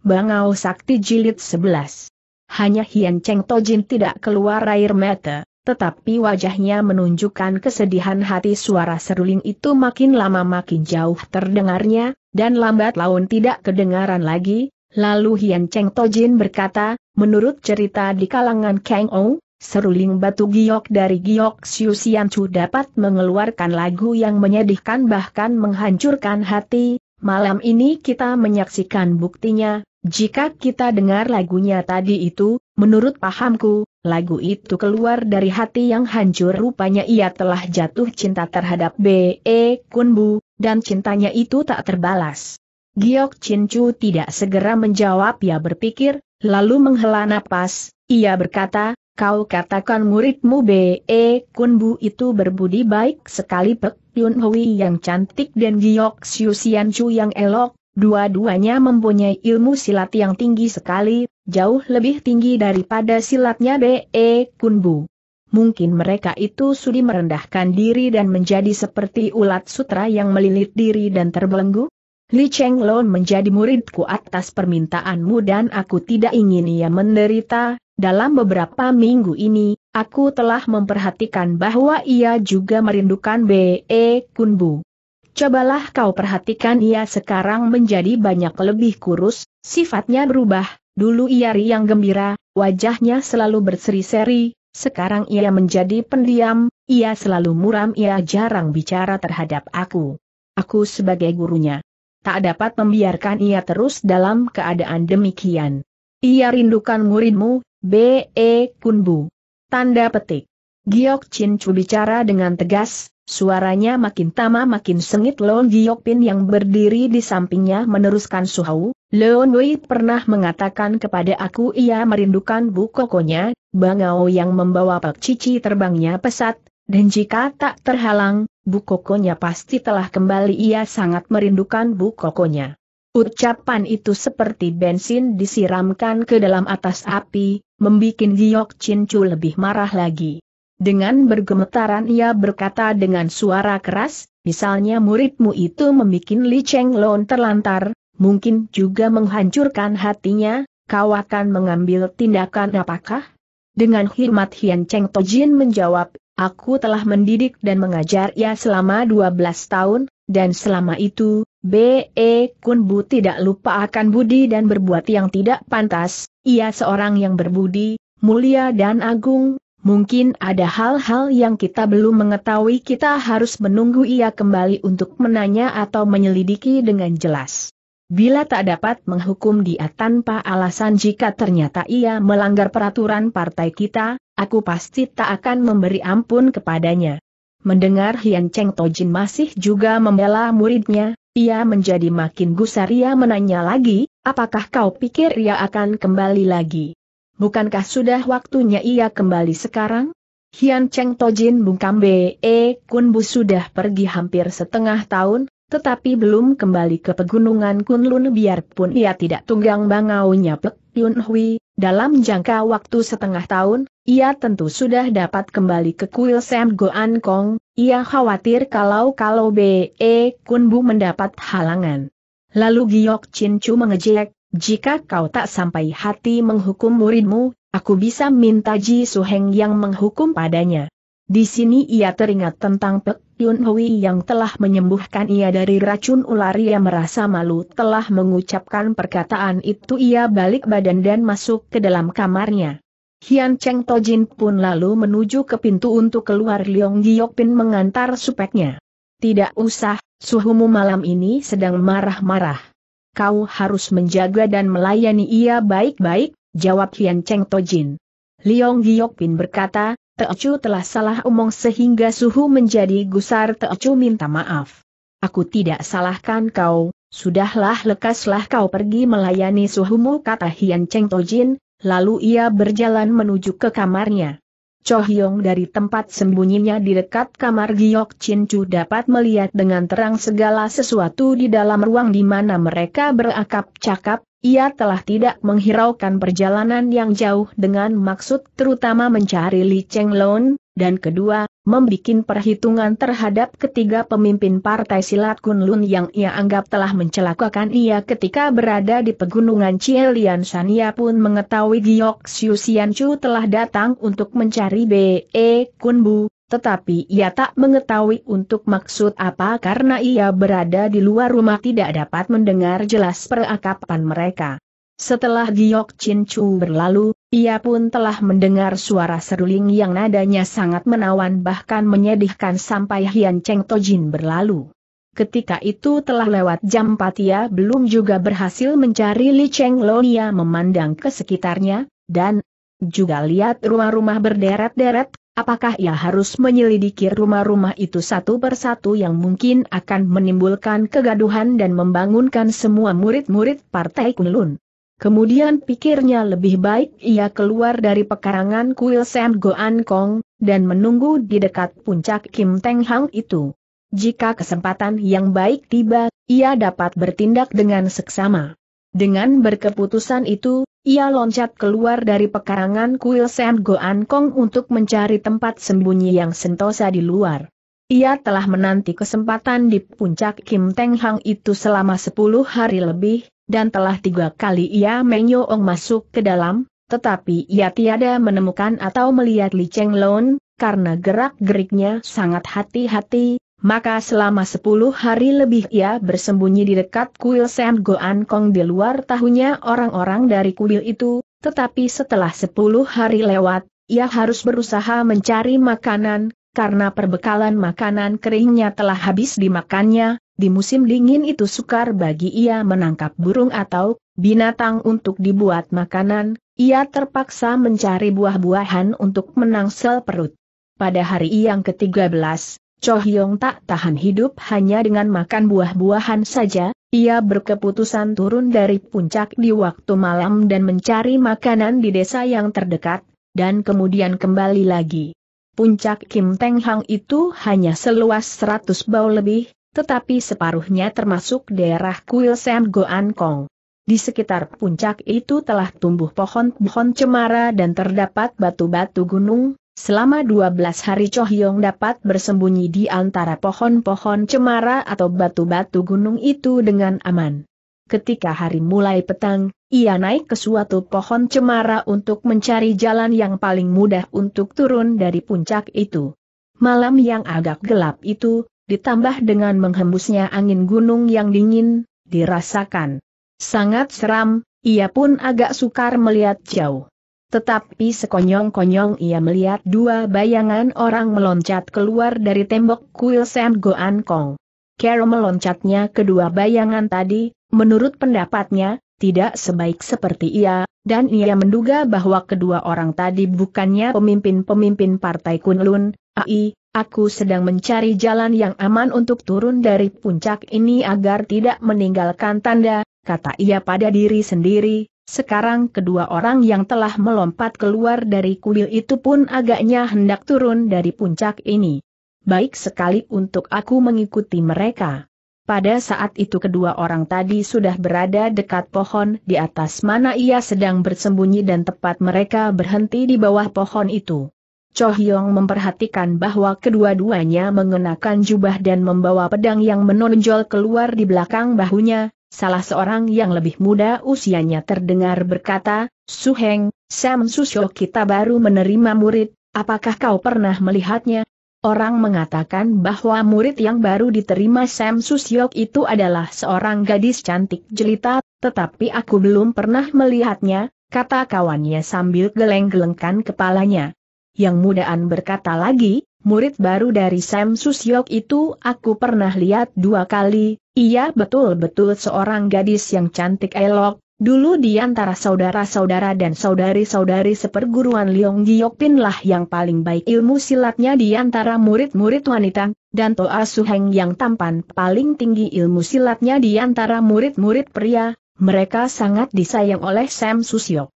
Bangau Sakti Jilid 11. Hanya Hian Cheng Tojin tidak keluar air mata, tetapi wajahnya menunjukkan kesedihan hati suara seruling itu makin lama makin jauh terdengarnya, dan lambat laun tidak kedengaran lagi, lalu Hian Cheng Tojin berkata, menurut cerita di kalangan Kang Ou, Seruling batu giok dari giok Xian Chu dapat mengeluarkan lagu yang menyedihkan bahkan menghancurkan hati, malam ini kita menyaksikan buktinya, jika kita dengar lagunya tadi itu, menurut pahamku, lagu itu keluar dari hati yang hancur rupanya ia telah jatuh cinta terhadap B.E. Kunbu, dan cintanya itu tak terbalas. Giok Cincu tidak segera menjawab ia berpikir, lalu menghela napas, ia berkata, kau katakan muridmu B.E. Kunbu itu berbudi baik sekali Pek Yun Hui yang cantik dan Giok Siu Sian Chu yang elok, Dua-duanya mempunyai ilmu silat yang tinggi sekali, jauh lebih tinggi daripada silatnya B.E. Kunbu. Mungkin mereka itu sudi merendahkan diri dan menjadi seperti ulat sutra yang melilit diri dan terbelenggu? Li Cheng Lon menjadi muridku atas permintaanmu dan aku tidak ingin ia menderita, dalam beberapa minggu ini, aku telah memperhatikan bahwa ia juga merindukan B.E. Kunbu. Cobalah kau perhatikan ia sekarang menjadi banyak lebih kurus, sifatnya berubah, dulu ia riang gembira, wajahnya selalu berseri-seri, sekarang ia menjadi pendiam, ia selalu muram ia jarang bicara terhadap aku. Aku sebagai gurunya. Tak dapat membiarkan ia terus dalam keadaan demikian. Ia rindukan muridmu, B.E. Kunbu. Tanda petik. Giok Chin Chu bicara dengan tegas, Suaranya makin tama makin sengit Leon Giokpin yang berdiri di sampingnya meneruskan Suhau, Leon Wei pernah mengatakan kepada aku ia merindukan bu kokonya, Bangau yang membawa pek cici terbangnya pesat, dan jika tak terhalang, bu kokonya pasti telah kembali ia sangat merindukan bu kokonya. Ucapan itu seperti bensin disiramkan ke dalam atas api, membuat Giok Chin Chu lebih marah lagi. Dengan bergemetaran ia berkata dengan suara keras, misalnya muridmu itu membuat Li Cheng Lon terlantar, mungkin juga menghancurkan hatinya, kau akan mengambil tindakan apakah? Dengan hormat Hian Cheng Tojin menjawab, aku telah mendidik dan mengajar ia selama 12 tahun, dan selama itu, B.E. Kun Bu tidak lupa akan budi dan berbuat yang tidak pantas, ia seorang yang berbudi, mulia dan agung, Mungkin ada hal-hal yang kita belum mengetahui kita harus menunggu ia kembali untuk menanya atau menyelidiki dengan jelas. Bila tak dapat menghukum dia tanpa alasan jika ternyata ia melanggar peraturan partai kita, aku pasti tak akan memberi ampun kepadanya. Mendengar Hian Cheng Tojin masih juga membela muridnya, ia menjadi makin gusar ia menanya lagi, apakah kau pikir ia akan kembali lagi? Bukankah sudah waktunya ia kembali sekarang? Hian Cheng Tojin Bungkam B.E. E Kun Bu sudah pergi hampir setengah tahun, tetapi belum kembali ke pegunungan Kunlun biarpun ia tidak tunggang bangaunya Pek Yun Hui, dalam jangka waktu setengah tahun, ia tentu sudah dapat kembali ke kuil Sam Goan Kong, ia khawatir kalau-kalau B.E. E Kun Bu mendapat halangan. Lalu Giok Chin Chu mengejek, jika kau tak sampai hati menghukum muridmu, aku bisa minta Ji Suheng yang menghukum padanya. Di sini ia teringat tentang Pek Yun Hui yang telah menyembuhkan ia dari racun ular ia merasa malu telah mengucapkan perkataan itu ia balik badan dan masuk ke dalam kamarnya. Hian Cheng Tojin pun lalu menuju ke pintu untuk keluar Leong Pin mengantar supeknya. Tidak usah, suhumu malam ini sedang marah-marah kau harus menjaga dan melayani ia baik-baik, jawab Hian Cheng Tojin. Liong Giokpin berkata, Teocu telah salah omong sehingga suhu menjadi gusar Teocu minta maaf. Aku tidak salahkan kau, sudahlah lekaslah kau pergi melayani suhumu kata Hian Cheng Tojin, lalu ia berjalan menuju ke kamarnya. Cho Hyong dari tempat sembunyinya di dekat kamar Giok Chin Chu dapat melihat dengan terang segala sesuatu di dalam ruang di mana mereka berakap-cakap, ia telah tidak menghiraukan perjalanan yang jauh dengan maksud terutama mencari Li Cheng Lon, dan kedua, membikin perhitungan terhadap ketiga pemimpin partai silat Kunlun yang ia anggap telah mencelakakan ia ketika berada di pegunungan Cielian ia pun mengetahui Giok Xiu Chu telah datang untuk mencari B.E. Kunbu, tetapi ia tak mengetahui untuk maksud apa karena ia berada di luar rumah tidak dapat mendengar jelas perakapan mereka. Setelah Giok Chin Chu berlalu, ia pun telah mendengar suara seruling yang nadanya sangat menawan bahkan menyedihkan sampai Hian Cheng Tojin berlalu. Ketika itu telah lewat jam 4 ia belum juga berhasil mencari Li Cheng Lonia memandang ke sekitarnya, dan juga lihat rumah-rumah berderet-deret, apakah ia harus menyelidiki rumah-rumah itu satu persatu yang mungkin akan menimbulkan kegaduhan dan membangunkan semua murid-murid Partai Kunlun. Kemudian pikirnya lebih baik ia keluar dari pekarangan kuil Sam Goan Kong, dan menunggu di dekat puncak Kim Teng Hang itu. Jika kesempatan yang baik tiba, ia dapat bertindak dengan seksama. Dengan berkeputusan itu, ia loncat keluar dari pekarangan kuil Sam Goan Kong untuk mencari tempat sembunyi yang sentosa di luar. Ia telah menanti kesempatan di puncak Kim Teng Hang itu selama 10 hari lebih, dan telah tiga kali ia menyoong masuk ke dalam, tetapi ia tiada menemukan atau melihat Li Cheng Lon, karena gerak-geriknya sangat hati-hati, maka selama sepuluh hari lebih ia bersembunyi di dekat kuil Sam Goan Kong di luar tahunya orang-orang dari kuil itu, tetapi setelah sepuluh hari lewat, ia harus berusaha mencari makanan, karena perbekalan makanan keringnya telah habis dimakannya, di musim dingin itu sukar bagi ia menangkap burung atau binatang untuk dibuat makanan, ia terpaksa mencari buah-buahan untuk menangsel perut. Pada hari yang ke-13, Cho Hyong tak tahan hidup hanya dengan makan buah-buahan saja, ia berkeputusan turun dari puncak di waktu malam dan mencari makanan di desa yang terdekat, dan kemudian kembali lagi. Puncak Kim Teng Hang itu hanya seluas 100 bau lebih, tetapi separuhnya termasuk daerah kuil Sam Goan Kong. Di sekitar puncak itu telah tumbuh pohon-pohon cemara dan terdapat batu-batu gunung, selama 12 hari Chohyong dapat bersembunyi di antara pohon-pohon cemara atau batu-batu gunung itu dengan aman. Ketika hari mulai petang, ia naik ke suatu pohon cemara untuk mencari jalan yang paling mudah untuk turun dari puncak itu. Malam yang agak gelap itu, ditambah dengan menghembusnya angin gunung yang dingin, dirasakan sangat seram, ia pun agak sukar melihat jauh. Tetapi sekonyong-konyong ia melihat dua bayangan orang meloncat keluar dari tembok kuil Sam Goan Kong. Kero meloncatnya kedua bayangan tadi, menurut pendapatnya, tidak sebaik seperti ia, dan ia menduga bahwa kedua orang tadi bukannya pemimpin-pemimpin Partai Kunlun, AI, Aku sedang mencari jalan yang aman untuk turun dari puncak ini agar tidak meninggalkan tanda, kata ia pada diri sendiri. Sekarang kedua orang yang telah melompat keluar dari kuil itu pun agaknya hendak turun dari puncak ini. Baik sekali untuk aku mengikuti mereka. Pada saat itu kedua orang tadi sudah berada dekat pohon di atas mana ia sedang bersembunyi dan tepat mereka berhenti di bawah pohon itu. Cho Hyong memperhatikan bahwa kedua-duanya mengenakan jubah dan membawa pedang yang menonjol keluar di belakang bahunya, salah seorang yang lebih muda usianya terdengar berkata, "Su Heng, Sam Susyo kita baru menerima murid, apakah kau pernah melihatnya? Orang mengatakan bahwa murid yang baru diterima Sam Susyok itu adalah seorang gadis cantik jelita, tetapi aku belum pernah melihatnya, kata kawannya sambil geleng-gelengkan kepalanya. Yang mudaan berkata lagi, murid baru dari Sam Susyok itu aku pernah lihat dua kali, ia betul-betul seorang gadis yang cantik elok, Dulu di antara saudara-saudara dan saudari-saudari seperguruan Leong Giokpin lah yang paling baik ilmu silatnya di antara murid-murid wanita, dan Toa Suheng yang tampan paling tinggi ilmu silatnya di antara murid-murid pria, mereka sangat disayang oleh Sam Susyok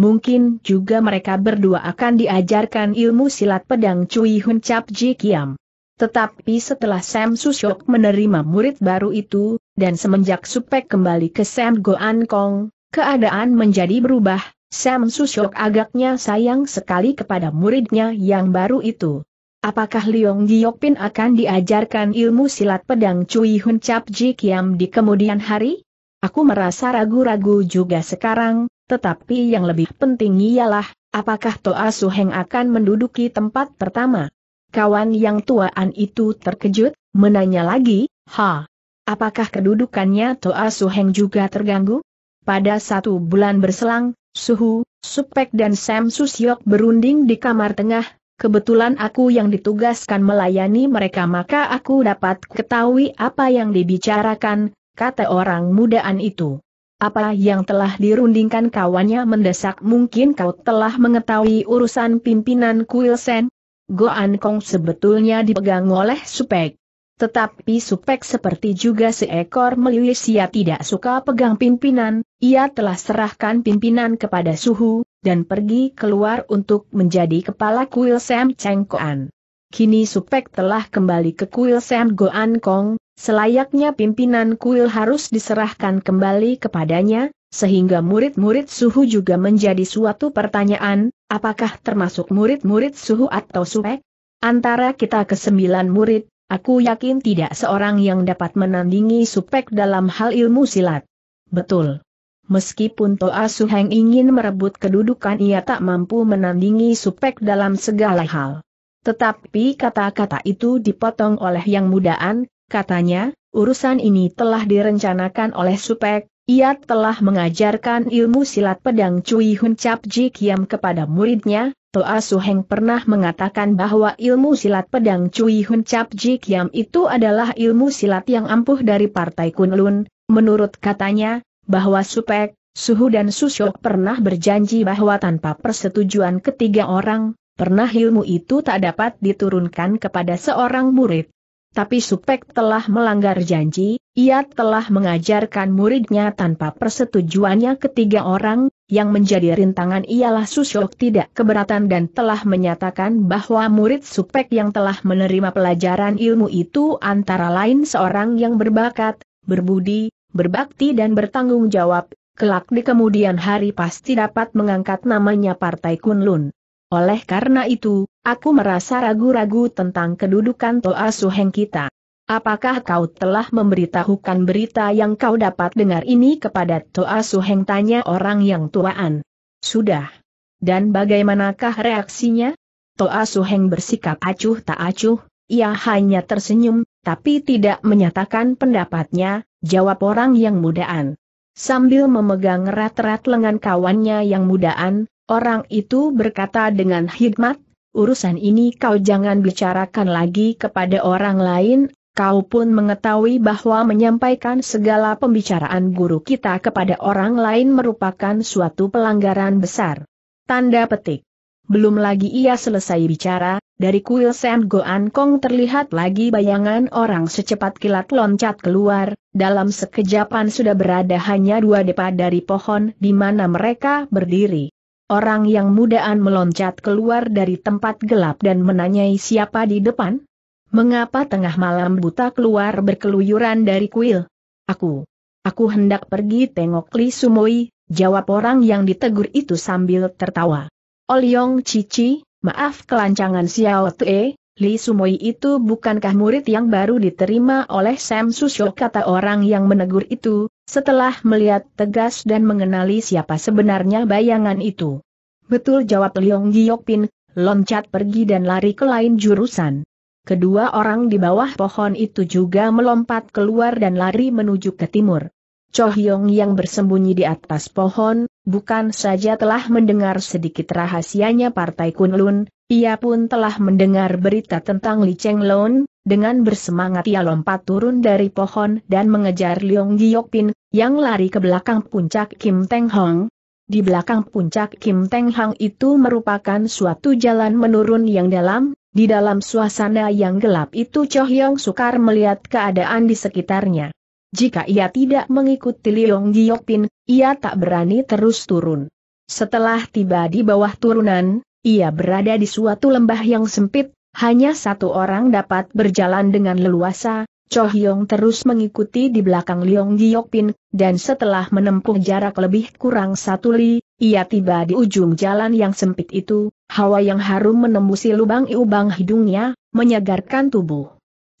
mungkin juga mereka berdua akan diajarkan ilmu silat pedang Cui Hun Cap Ji Kiam. Tetapi setelah Sam Susyok menerima murid baru itu, dan semenjak Supek kembali ke Sam Goan Kong, keadaan menjadi berubah, Sam Susyok agaknya sayang sekali kepada muridnya yang baru itu. Apakah Giok Pin akan diajarkan ilmu silat pedang Cui Hun Cap Ji Kiam di kemudian hari? Aku merasa ragu-ragu juga sekarang, tetapi yang lebih penting ialah, apakah Toa Suheng akan menduduki tempat pertama? Kawan yang tuaan itu terkejut, menanya lagi, ha, apakah kedudukannya Toa Suheng juga terganggu? Pada satu bulan berselang, Suhu, Supek dan Sam Susyok berunding di kamar tengah, kebetulan aku yang ditugaskan melayani mereka maka aku dapat ketahui apa yang dibicarakan, kata orang mudaan itu. Apa yang telah dirundingkan kawannya mendesak mungkin kau telah mengetahui urusan pimpinan kuil sen? Goan Kong sebetulnya dipegang oleh Supek. Tetapi Supek seperti juga seekor ia tidak suka pegang pimpinan, ia telah serahkan pimpinan kepada Suhu, dan pergi keluar untuk menjadi kepala kuil Sam Cheng Koan. Kini Supek telah kembali ke kuil Sam Goan Kong, Selayaknya pimpinan kuil harus diserahkan kembali kepadanya, sehingga murid-murid suhu juga menjadi suatu pertanyaan, apakah termasuk murid-murid suhu atau supek? Antara kita ke sembilan murid, aku yakin tidak seorang yang dapat menandingi supek dalam hal ilmu silat. Betul. Meskipun Toa Suheng ingin merebut kedudukan ia tak mampu menandingi supek dalam segala hal. Tetapi kata-kata itu dipotong oleh yang mudaan, Katanya, urusan ini telah direncanakan oleh Supek, ia telah mengajarkan ilmu silat pedang Cui Hun Cap Ji kepada muridnya, Toa Su Heng pernah mengatakan bahwa ilmu silat pedang Cui Hun Cap Ji itu adalah ilmu silat yang ampuh dari Partai Kunlun, menurut katanya, bahwa Supek, Suhu dan Susyok pernah berjanji bahwa tanpa persetujuan ketiga orang, pernah ilmu itu tak dapat diturunkan kepada seorang murid. Tapi Supek telah melanggar janji, ia telah mengajarkan muridnya tanpa persetujuannya ketiga orang, yang menjadi rintangan ialah Susyok tidak keberatan dan telah menyatakan bahwa murid Supek yang telah menerima pelajaran ilmu itu antara lain seorang yang berbakat, berbudi, berbakti dan bertanggung jawab, kelak di kemudian hari pasti dapat mengangkat namanya Partai Kunlun. Oleh karena itu, Aku merasa ragu-ragu tentang kedudukan Toa Suheng kita. Apakah kau telah memberitahukan berita yang kau dapat dengar ini kepada Toa Suheng tanya orang yang tuaan? Sudah. Dan bagaimanakah reaksinya? Toa Suheng bersikap acuh tak acuh, ia hanya tersenyum, tapi tidak menyatakan pendapatnya, jawab orang yang mudaan. Sambil memegang erat-erat lengan kawannya yang mudaan, orang itu berkata dengan hikmat, urusan ini kau jangan bicarakan lagi kepada orang lain, kau pun mengetahui bahwa menyampaikan segala pembicaraan guru kita kepada orang lain merupakan suatu pelanggaran besar. Tanda petik. Belum lagi ia selesai bicara, dari kuil Sam Goan Kong terlihat lagi bayangan orang secepat kilat loncat keluar, dalam sekejapan sudah berada hanya dua depa dari pohon di mana mereka berdiri. Orang yang mudaan meloncat keluar dari tempat gelap dan menanyai siapa di depan? Mengapa tengah malam buta keluar berkeluyuran dari kuil? Aku. Aku hendak pergi tengok Li Sumoi, jawab orang yang ditegur itu sambil tertawa. Oliong Cici, maaf kelancangan Xiao Tue, Li Sumoi itu bukankah murid yang baru diterima oleh Sam Susyo kata orang yang menegur itu, setelah melihat tegas dan mengenali siapa sebenarnya bayangan itu. Betul jawab Leong Giokpin, loncat pergi dan lari ke lain jurusan. Kedua orang di bawah pohon itu juga melompat keluar dan lari menuju ke timur. Cho Hyong yang bersembunyi di atas pohon, bukan saja telah mendengar sedikit rahasianya Partai Kunlun, ia pun telah mendengar berita tentang Li Cheng Lun, dengan bersemangat ia lompat turun dari pohon dan mengejar Leong Giokpin, yang lari ke belakang puncak Kim Teng Hong, di belakang puncak Kim Teng Hong itu merupakan suatu jalan menurun yang dalam, di dalam suasana yang gelap itu Cho Hyong sukar melihat keadaan di sekitarnya jika ia tidak mengikuti Liong Giokpin, ia tak berani terus turun. Setelah tiba di bawah turunan, ia berada di suatu lembah yang sempit, hanya satu orang dapat berjalan dengan leluasa, Cho Hyong terus mengikuti di belakang Liong Giokpin, dan setelah menempuh jarak lebih kurang satu li, ia tiba di ujung jalan yang sempit itu, hawa yang harum menembusi lubang iubang hidungnya, menyegarkan tubuh.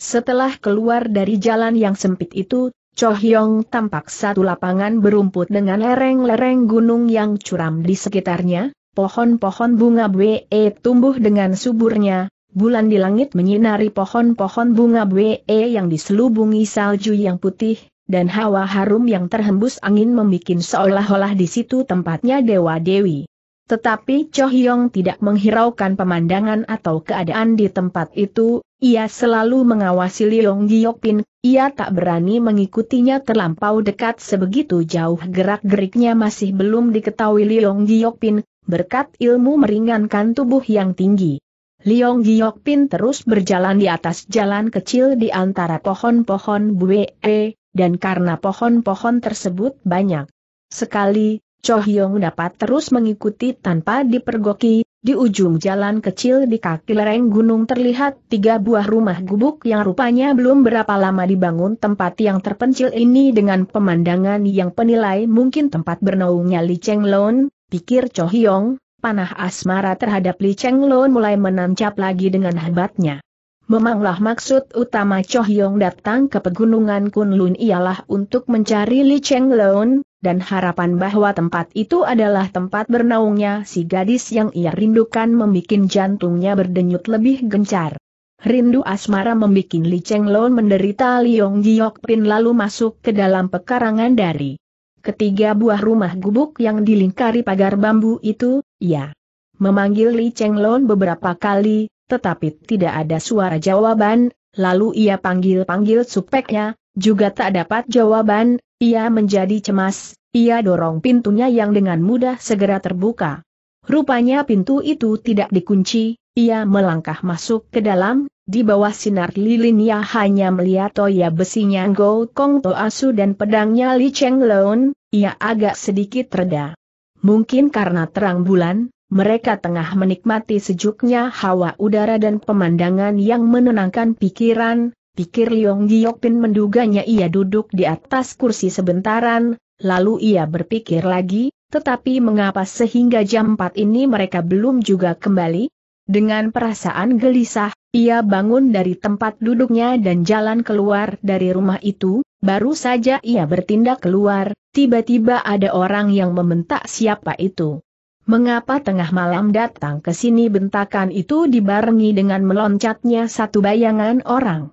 Setelah keluar dari jalan yang sempit itu, Cho Hyong tampak satu lapangan berumput dengan lereng-lereng gunung yang curam di sekitarnya, pohon-pohon bunga bwe tumbuh dengan suburnya, bulan di langit menyinari pohon-pohon bunga bwe yang diselubungi salju yang putih, dan hawa harum yang terhembus angin membuat seolah-olah di situ tempatnya dewa-dewi. Tetapi Cho Hyong tidak menghiraukan pemandangan atau keadaan di tempat itu, ia selalu mengawasi Leong Giokpin, ia tak berani mengikutinya terlampau dekat sebegitu jauh gerak-geriknya masih belum diketahui Leong Giokpin, berkat ilmu meringankan tubuh yang tinggi. Leong Giokpin terus berjalan di atas jalan kecil di antara pohon-pohon buwee, dan karena pohon-pohon tersebut banyak. Sekali, Cho Hyong dapat terus mengikuti tanpa dipergoki, di ujung jalan kecil di kaki lereng gunung terlihat tiga buah rumah gubuk yang rupanya belum berapa lama dibangun tempat yang terpencil ini dengan pemandangan yang penilai mungkin tempat bernaungnya Li Cheng Lon, pikir Cho Hyong, panah asmara terhadap Li Cheng Lon mulai menancap lagi dengan hebatnya. Memanglah maksud utama Cho Hyong datang ke pegunungan Kunlun ialah untuk mencari Li Cheng Lon, dan harapan bahwa tempat itu adalah tempat bernaungnya si gadis yang ia rindukan membuat jantungnya berdenyut lebih gencar. Rindu asmara membuat Li Cheng Lon menderita Liong Giok Pin lalu masuk ke dalam pekarangan dari ketiga buah rumah gubuk yang dilingkari pagar bambu itu, ya. Memanggil Li Cheng Lon beberapa kali, tetapi tidak ada suara jawaban, lalu ia panggil-panggil supeknya, juga tak dapat jawaban, ia menjadi cemas, ia dorong pintunya yang dengan mudah segera terbuka. Rupanya pintu itu tidak dikunci, ia melangkah masuk ke dalam, di bawah sinar lilin ia hanya melihat toya besinya Go Kong To Asu dan pedangnya Li Cheng Leon, ia agak sedikit reda. Mungkin karena terang bulan, mereka tengah menikmati sejuknya hawa udara dan pemandangan yang menenangkan pikiran, pikir Liong Giokpin menduganya ia duduk di atas kursi sebentaran, lalu ia berpikir lagi, tetapi mengapa sehingga jam 4 ini mereka belum juga kembali? Dengan perasaan gelisah, ia bangun dari tempat duduknya dan jalan keluar dari rumah itu, baru saja ia bertindak keluar, tiba-tiba ada orang yang membentak siapa itu. Mengapa tengah malam datang ke sini bentakan itu dibarengi dengan meloncatnya satu bayangan orang.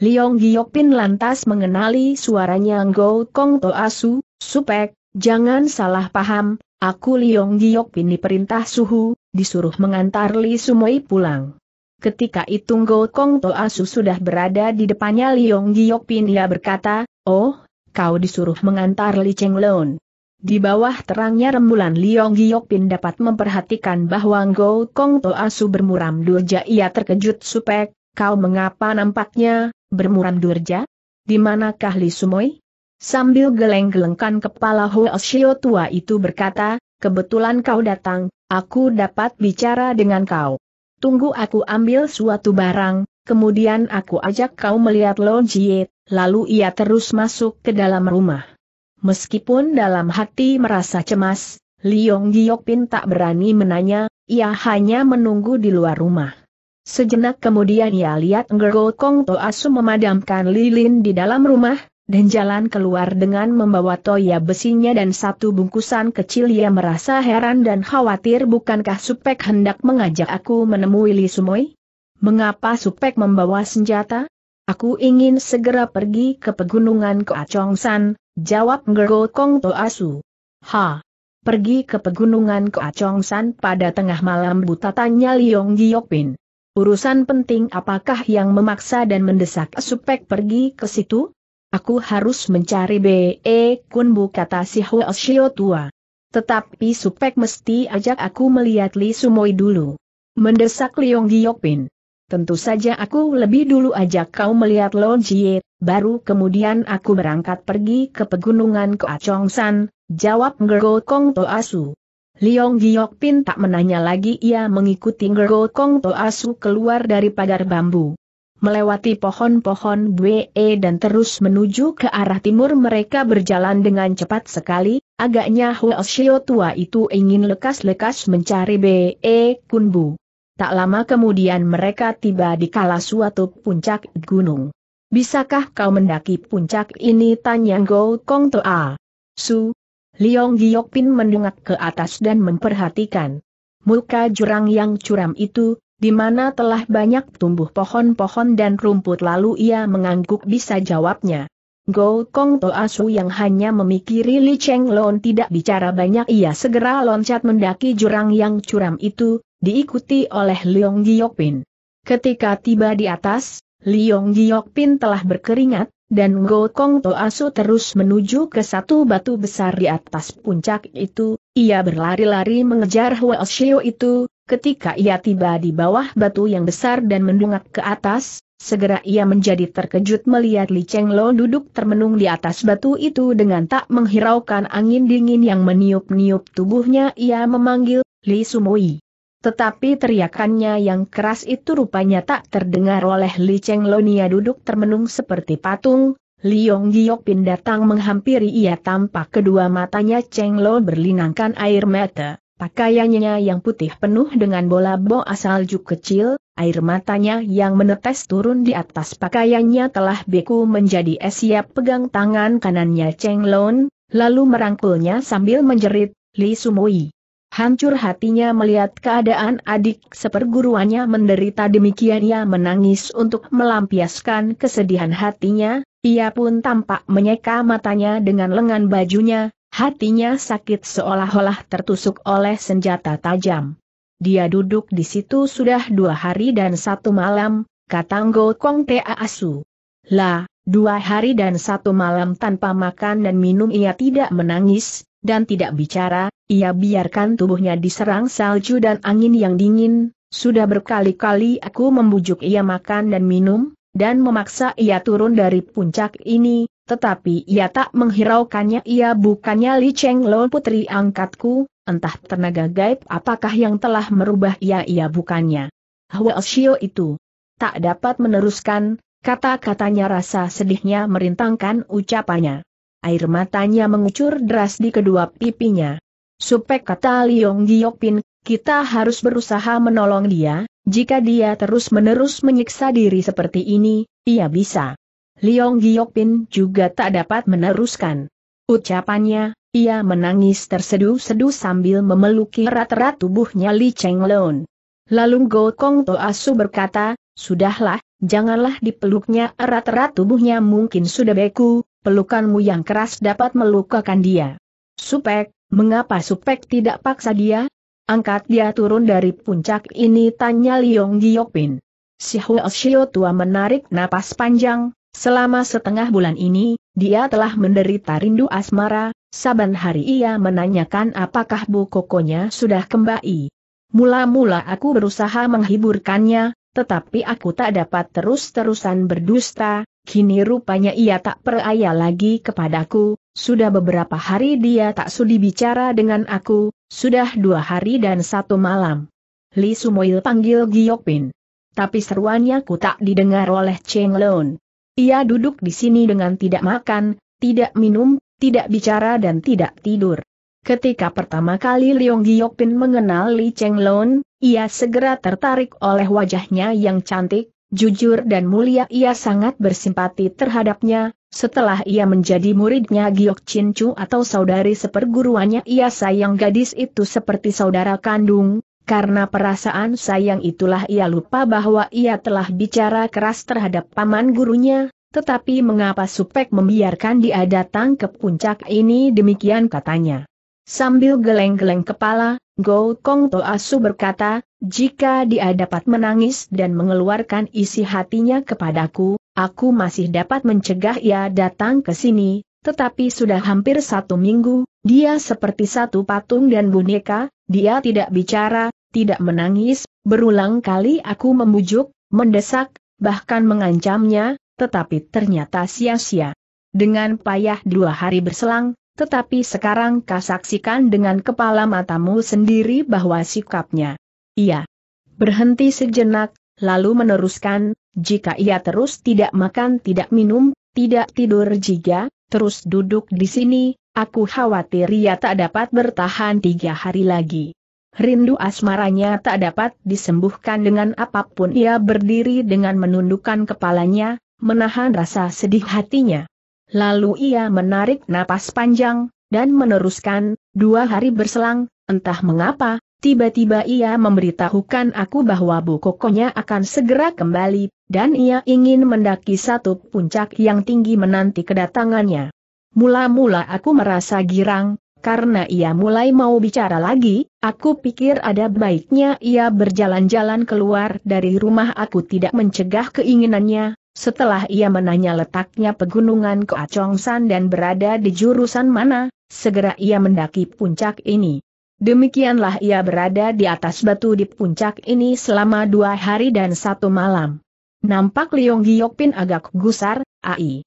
Liong Giokpin lantas mengenali suaranya Ngou Kong To Asu. Supek, jangan salah paham, aku Liong Giokpin diperintah suhu, disuruh mengantar Li Sumoi pulang. Ketika itu Ngou Kong To Asu sudah berada di depannya Liong Giokpin ia berkata, oh, kau disuruh mengantar Li Cheng Leon. Di bawah terangnya rembulan Liong Giokpin dapat memperhatikan bahwa Ngou Kong To Asu bermuram durja ia terkejut Supek, kau mengapa nampaknya, bermuram durja? Di manakah Li Sumoi? Sambil geleng-gelengkan kepala Ho Shio tua itu berkata, kebetulan kau datang, aku dapat bicara dengan kau. Tunggu aku ambil suatu barang, kemudian aku ajak kau melihat Lo Jie, lalu ia terus masuk ke dalam rumah. Meskipun dalam hati merasa cemas, Li Liong Giokpin tak berani menanya, ia hanya menunggu di luar rumah. Sejenak kemudian ia lihat Ngergo Kong Asu memadamkan lilin di dalam rumah, dan jalan keluar dengan membawa toya besinya dan satu bungkusan kecil ia merasa heran dan khawatir bukankah Supek hendak mengajak aku menemui Li Sumoi? Mengapa Supek membawa senjata? Aku ingin segera pergi ke pegunungan San, jawab Ngergo Kong Asu. Ha! Pergi ke pegunungan San pada tengah malam buta tanya Liong Giokpin. Urusan penting apakah yang memaksa dan mendesak Supek pergi ke situ? Aku harus mencari B.E. Kunbu kata si Hua Shio tua. Tetapi Supek mesti ajak aku melihat Li Sumoi dulu. Mendesak Liong Pin. Tentu saja aku lebih dulu ajak kau melihat Lon Jie, baru kemudian aku berangkat pergi ke pegunungan Chong San, jawab Ngergo Kong To Asu. Liong Giok Pin tak menanya lagi ia mengikuti Ngergo Kong Toasu keluar dari pagar bambu. Melewati pohon-pohon Bue dan terus menuju ke arah timur mereka berjalan dengan cepat sekali, agaknya Huo Shio tua itu ingin lekas-lekas mencari Kun Kunbu. Tak lama kemudian mereka tiba di kala suatu puncak gunung. Bisakah kau mendaki puncak ini tanya Go Kong Toa? Su, Liong Giokpin mendengar ke atas dan memperhatikan. Muka jurang yang curam itu, di mana telah banyak tumbuh pohon-pohon dan rumput lalu ia mengangguk bisa jawabnya. Go Kong To Asu yang hanya memikiri Li Cheng Lon tidak bicara banyak ia segera loncat mendaki jurang yang curam itu, diikuti oleh Liong Giokpin. Ketika tiba di atas, Liong Giokpin telah berkeringat, dan Go Kong Toasu terus menuju ke satu batu besar di atas puncak itu, ia berlari-lari mengejar Hua Shio itu, ketika ia tiba di bawah batu yang besar dan mendungak ke atas, segera ia menjadi terkejut melihat Li Cheng Lo duduk termenung di atas batu itu dengan tak menghiraukan angin dingin yang meniup-niup tubuhnya ia memanggil, Li Sumoi. Tetapi teriakannya yang keras itu rupanya tak terdengar oleh Li Cheng Lonia duduk termenung seperti patung, Liong Pin datang menghampiri ia tampak kedua matanya Cheng Lo berlinangkan air mata, pakaiannya yang putih penuh dengan bola asal salju kecil, air matanya yang menetes turun di atas pakaiannya telah beku menjadi es Siap pegang tangan kanannya Cheng Lon, lalu merangkulnya sambil menjerit, Li Sumui. Hancur hatinya melihat keadaan adik seperguruannya menderita demikian ia menangis untuk melampiaskan kesedihan hatinya, ia pun tampak menyeka matanya dengan lengan bajunya, hatinya sakit seolah-olah tertusuk oleh senjata tajam. Dia duduk di situ sudah dua hari dan satu malam, kata Ngo Kong Tea Asu. Lah, dua hari dan satu malam tanpa makan dan minum ia tidak menangis, dan tidak bicara, ia biarkan tubuhnya diserang salju dan angin yang dingin, sudah berkali-kali aku membujuk ia makan dan minum, dan memaksa ia turun dari puncak ini, tetapi ia tak menghiraukannya ia bukannya Li Cheng Lo putri angkatku, entah tenaga gaib apakah yang telah merubah ia ia bukannya. Hwa Shio itu tak dapat meneruskan, kata-katanya rasa sedihnya merintangkan ucapannya. Air matanya mengucur deras di kedua pipinya. Supek kata Liong Giokpin, kita harus berusaha menolong dia, jika dia terus-menerus menyiksa diri seperti ini, ia bisa. Liong Giokpin juga tak dapat meneruskan. Ucapannya, ia menangis terseduh-seduh sambil memeluki erat-erat tubuhnya Li Cheng Leon. Lalu Go Kong Asu berkata, Sudahlah, janganlah dipeluknya erat-erat tubuhnya mungkin sudah beku, pelukanmu yang keras dapat melukakan dia. Supek, mengapa Supek tidak paksa dia? Angkat dia turun dari puncak ini tanya Liong Giokpin. Si Huo Shio tua menarik napas panjang, selama setengah bulan ini, dia telah menderita rindu asmara, saban hari ia menanyakan apakah bu kokonya sudah kembali. Mula-mula aku berusaha menghiburkannya, tetapi aku tak dapat terus-terusan berdusta, Kini rupanya ia tak peraya lagi kepadaku, sudah beberapa hari dia tak sudi bicara dengan aku, sudah dua hari dan satu malam. Li Sumoil panggil Giokpin. Tapi seruannya ku tak didengar oleh Cheng Lon. Ia duduk di sini dengan tidak makan, tidak minum, tidak bicara dan tidak tidur. Ketika pertama kali Leong Giokpin mengenal Li Cheng Lon, ia segera tertarik oleh wajahnya yang cantik, jujur dan mulia ia sangat bersimpati terhadapnya, setelah ia menjadi muridnya Giok Chin Chu atau saudari seperguruannya ia sayang gadis itu seperti saudara kandung, karena perasaan sayang itulah ia lupa bahwa ia telah bicara keras terhadap paman gurunya, tetapi mengapa Supek membiarkan dia datang ke puncak ini demikian katanya. Sambil geleng-geleng kepala, Go Kong Asu berkata, jika dia dapat menangis dan mengeluarkan isi hatinya kepadaku, aku masih dapat mencegah ia datang ke sini, tetapi sudah hampir satu minggu, dia seperti satu patung dan boneka, dia tidak bicara, tidak menangis, berulang kali aku membujuk, mendesak, bahkan mengancamnya, tetapi ternyata sia-sia. Dengan payah dua hari berselang, tetapi sekarang kasaksikan dengan kepala matamu sendiri bahwa sikapnya. Iya. Berhenti sejenak, lalu meneruskan, jika ia terus tidak makan tidak minum, tidak tidur jika, terus duduk di sini, aku khawatir ia tak dapat bertahan tiga hari lagi. Rindu asmaranya tak dapat disembuhkan dengan apapun ia berdiri dengan menundukkan kepalanya, menahan rasa sedih hatinya. Lalu ia menarik napas panjang, dan meneruskan, dua hari berselang, entah mengapa, tiba-tiba ia memberitahukan aku bahwa Bu Kokonya akan segera kembali, dan ia ingin mendaki satu puncak yang tinggi menanti kedatangannya. Mula-mula aku merasa girang, karena ia mulai mau bicara lagi, aku pikir ada baiknya ia berjalan-jalan keluar dari rumah aku tidak mencegah keinginannya, setelah ia menanya letaknya pegunungan Koacongsan dan berada di jurusan mana, segera ia mendaki puncak ini. Demikianlah ia berada di atas batu di puncak ini selama dua hari dan satu malam. Nampak Liong Giokpin agak gusar, ai.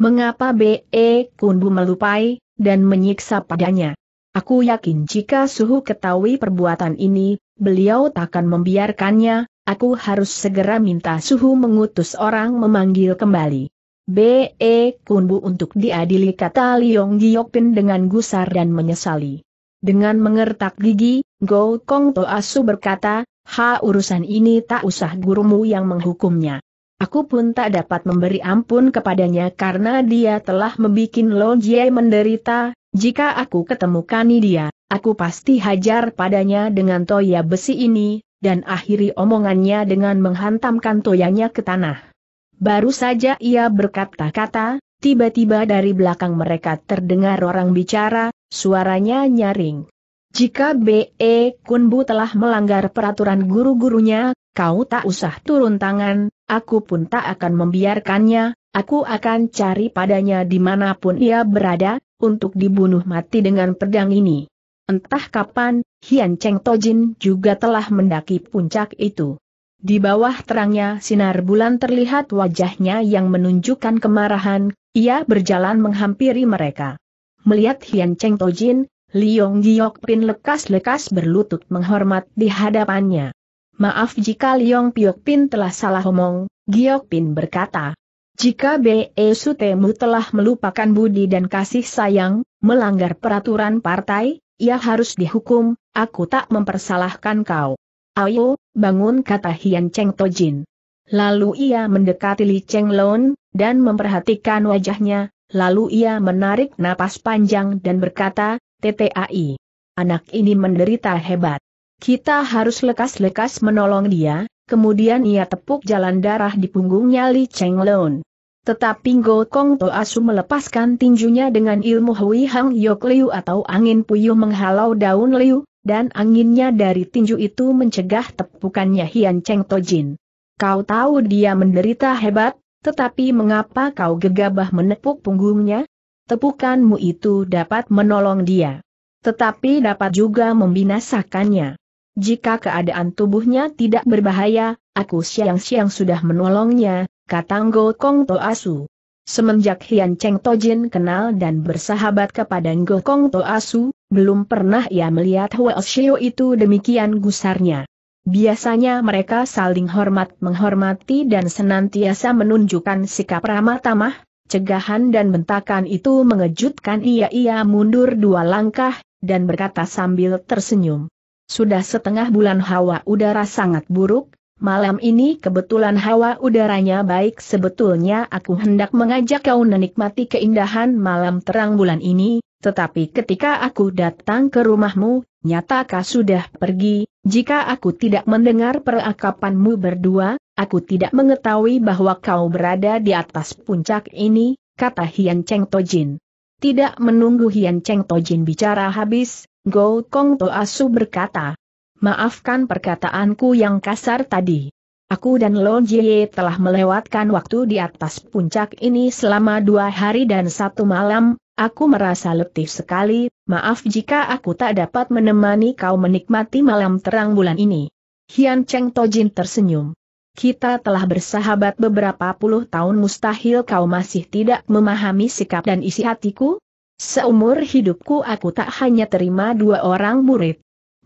Mengapa B.E. Kunbu melupai, dan menyiksa padanya? Aku yakin jika suhu ketahui perbuatan ini, beliau takkan membiarkannya, aku harus segera minta suhu mengutus orang memanggil kembali. B.E. Kunbu untuk diadili kata Liong Giokpin dengan gusar dan menyesali. Dengan mengertak gigi, Go Kong Asu berkata, Ha urusan ini tak usah gurumu yang menghukumnya. Aku pun tak dapat memberi ampun kepadanya karena dia telah membuat Lo Jie menderita, jika aku ketemukan dia, aku pasti hajar padanya dengan toya besi ini, dan akhiri omongannya dengan menghantamkan toyanya ke tanah. Baru saja ia berkata-kata, tiba-tiba dari belakang mereka terdengar orang bicara, suaranya nyaring. Jika B.E. Kunbu telah melanggar peraturan guru-gurunya, kau tak usah turun tangan, aku pun tak akan membiarkannya, aku akan cari padanya dimanapun ia berada, untuk dibunuh mati dengan pedang ini. Entah kapan, Hian Cheng Tojin juga telah mendaki puncak itu. Di bawah terangnya sinar bulan terlihat wajahnya yang menunjukkan kemarahan, ia berjalan menghampiri mereka. Melihat Hian Cheng Tojin, Liong Giok Pin lekas-lekas berlutut menghormat di hadapannya. Maaf jika Liong Piok Pin telah salah omong, Giok Pin berkata. Jika B.E. E Sutemu telah melupakan budi dan kasih sayang, melanggar peraturan partai, ia harus dihukum, Aku tak mempersalahkan kau. Ayo, bangun kata Hian Cheng Tojin. Lalu ia mendekati Li Cheng Lon, dan memperhatikan wajahnya, lalu ia menarik napas panjang dan berkata, TTAI. Anak ini menderita hebat. Kita harus lekas-lekas menolong dia, kemudian ia tepuk jalan darah di punggungnya Li Cheng Lon. Tetapi Go Kong To Asu melepaskan tinjunya dengan ilmu Hui Hang Yok Liu atau angin puyuh menghalau daun liu, dan anginnya dari tinju itu mencegah tepukannya Hian Cheng Tojin. Kau tahu dia menderita hebat, tetapi mengapa kau gegabah menepuk punggungnya? Tepukanmu itu dapat menolong dia. Tetapi dapat juga membinasakannya. Jika keadaan tubuhnya tidak berbahaya, aku siang-siang sudah menolongnya, kata Ngo Kong To Asu. Semenjak Hian Cheng Tojin kenal dan bersahabat kepada Ngo Kong Toasu, belum pernah ia melihat Hua Shio itu demikian gusarnya. Biasanya mereka saling hormat menghormati dan senantiasa menunjukkan sikap ramah tamah, cegahan dan bentakan itu mengejutkan ia-ia mundur dua langkah, dan berkata sambil tersenyum. Sudah setengah bulan hawa udara sangat buruk, Malam ini kebetulan hawa udaranya baik sebetulnya aku hendak mengajak kau menikmati keindahan malam terang bulan ini, tetapi ketika aku datang ke rumahmu, nyatakah sudah pergi, jika aku tidak mendengar perakapanmu berdua, aku tidak mengetahui bahwa kau berada di atas puncak ini, kata Hian Cheng Tojin. Tidak menunggu Hian Cheng Tojin bicara habis, Go Kong Toasu berkata, Maafkan perkataanku yang kasar tadi. Aku dan Lo Jie telah melewatkan waktu di atas puncak ini selama dua hari dan satu malam, aku merasa letih sekali, maaf jika aku tak dapat menemani kau menikmati malam terang bulan ini. Hian Cheng Tojin tersenyum. Kita telah bersahabat beberapa puluh tahun mustahil kau masih tidak memahami sikap dan isi hatiku? Seumur hidupku aku tak hanya terima dua orang murid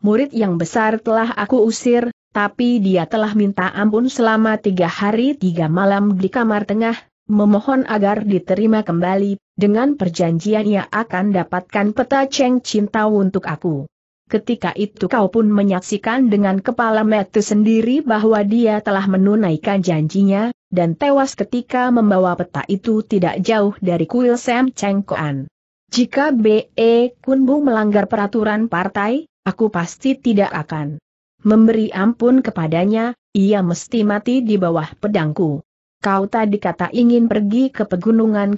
murid yang besar telah aku usir, tapi dia telah minta ampun selama tiga hari tiga malam di kamar tengah, memohon agar diterima kembali, dengan perjanjian ia akan dapatkan peta Cheng Cinta untuk aku. Ketika itu kau pun menyaksikan dengan kepala metu sendiri bahwa dia telah menunaikan janjinya, dan tewas ketika membawa peta itu tidak jauh dari kuil Sam Cheng Koan. Jika B.E. Kunbu melanggar peraturan partai, aku pasti tidak akan memberi ampun kepadanya, ia mesti mati di bawah pedangku. Kau tadi kata ingin pergi ke pegunungan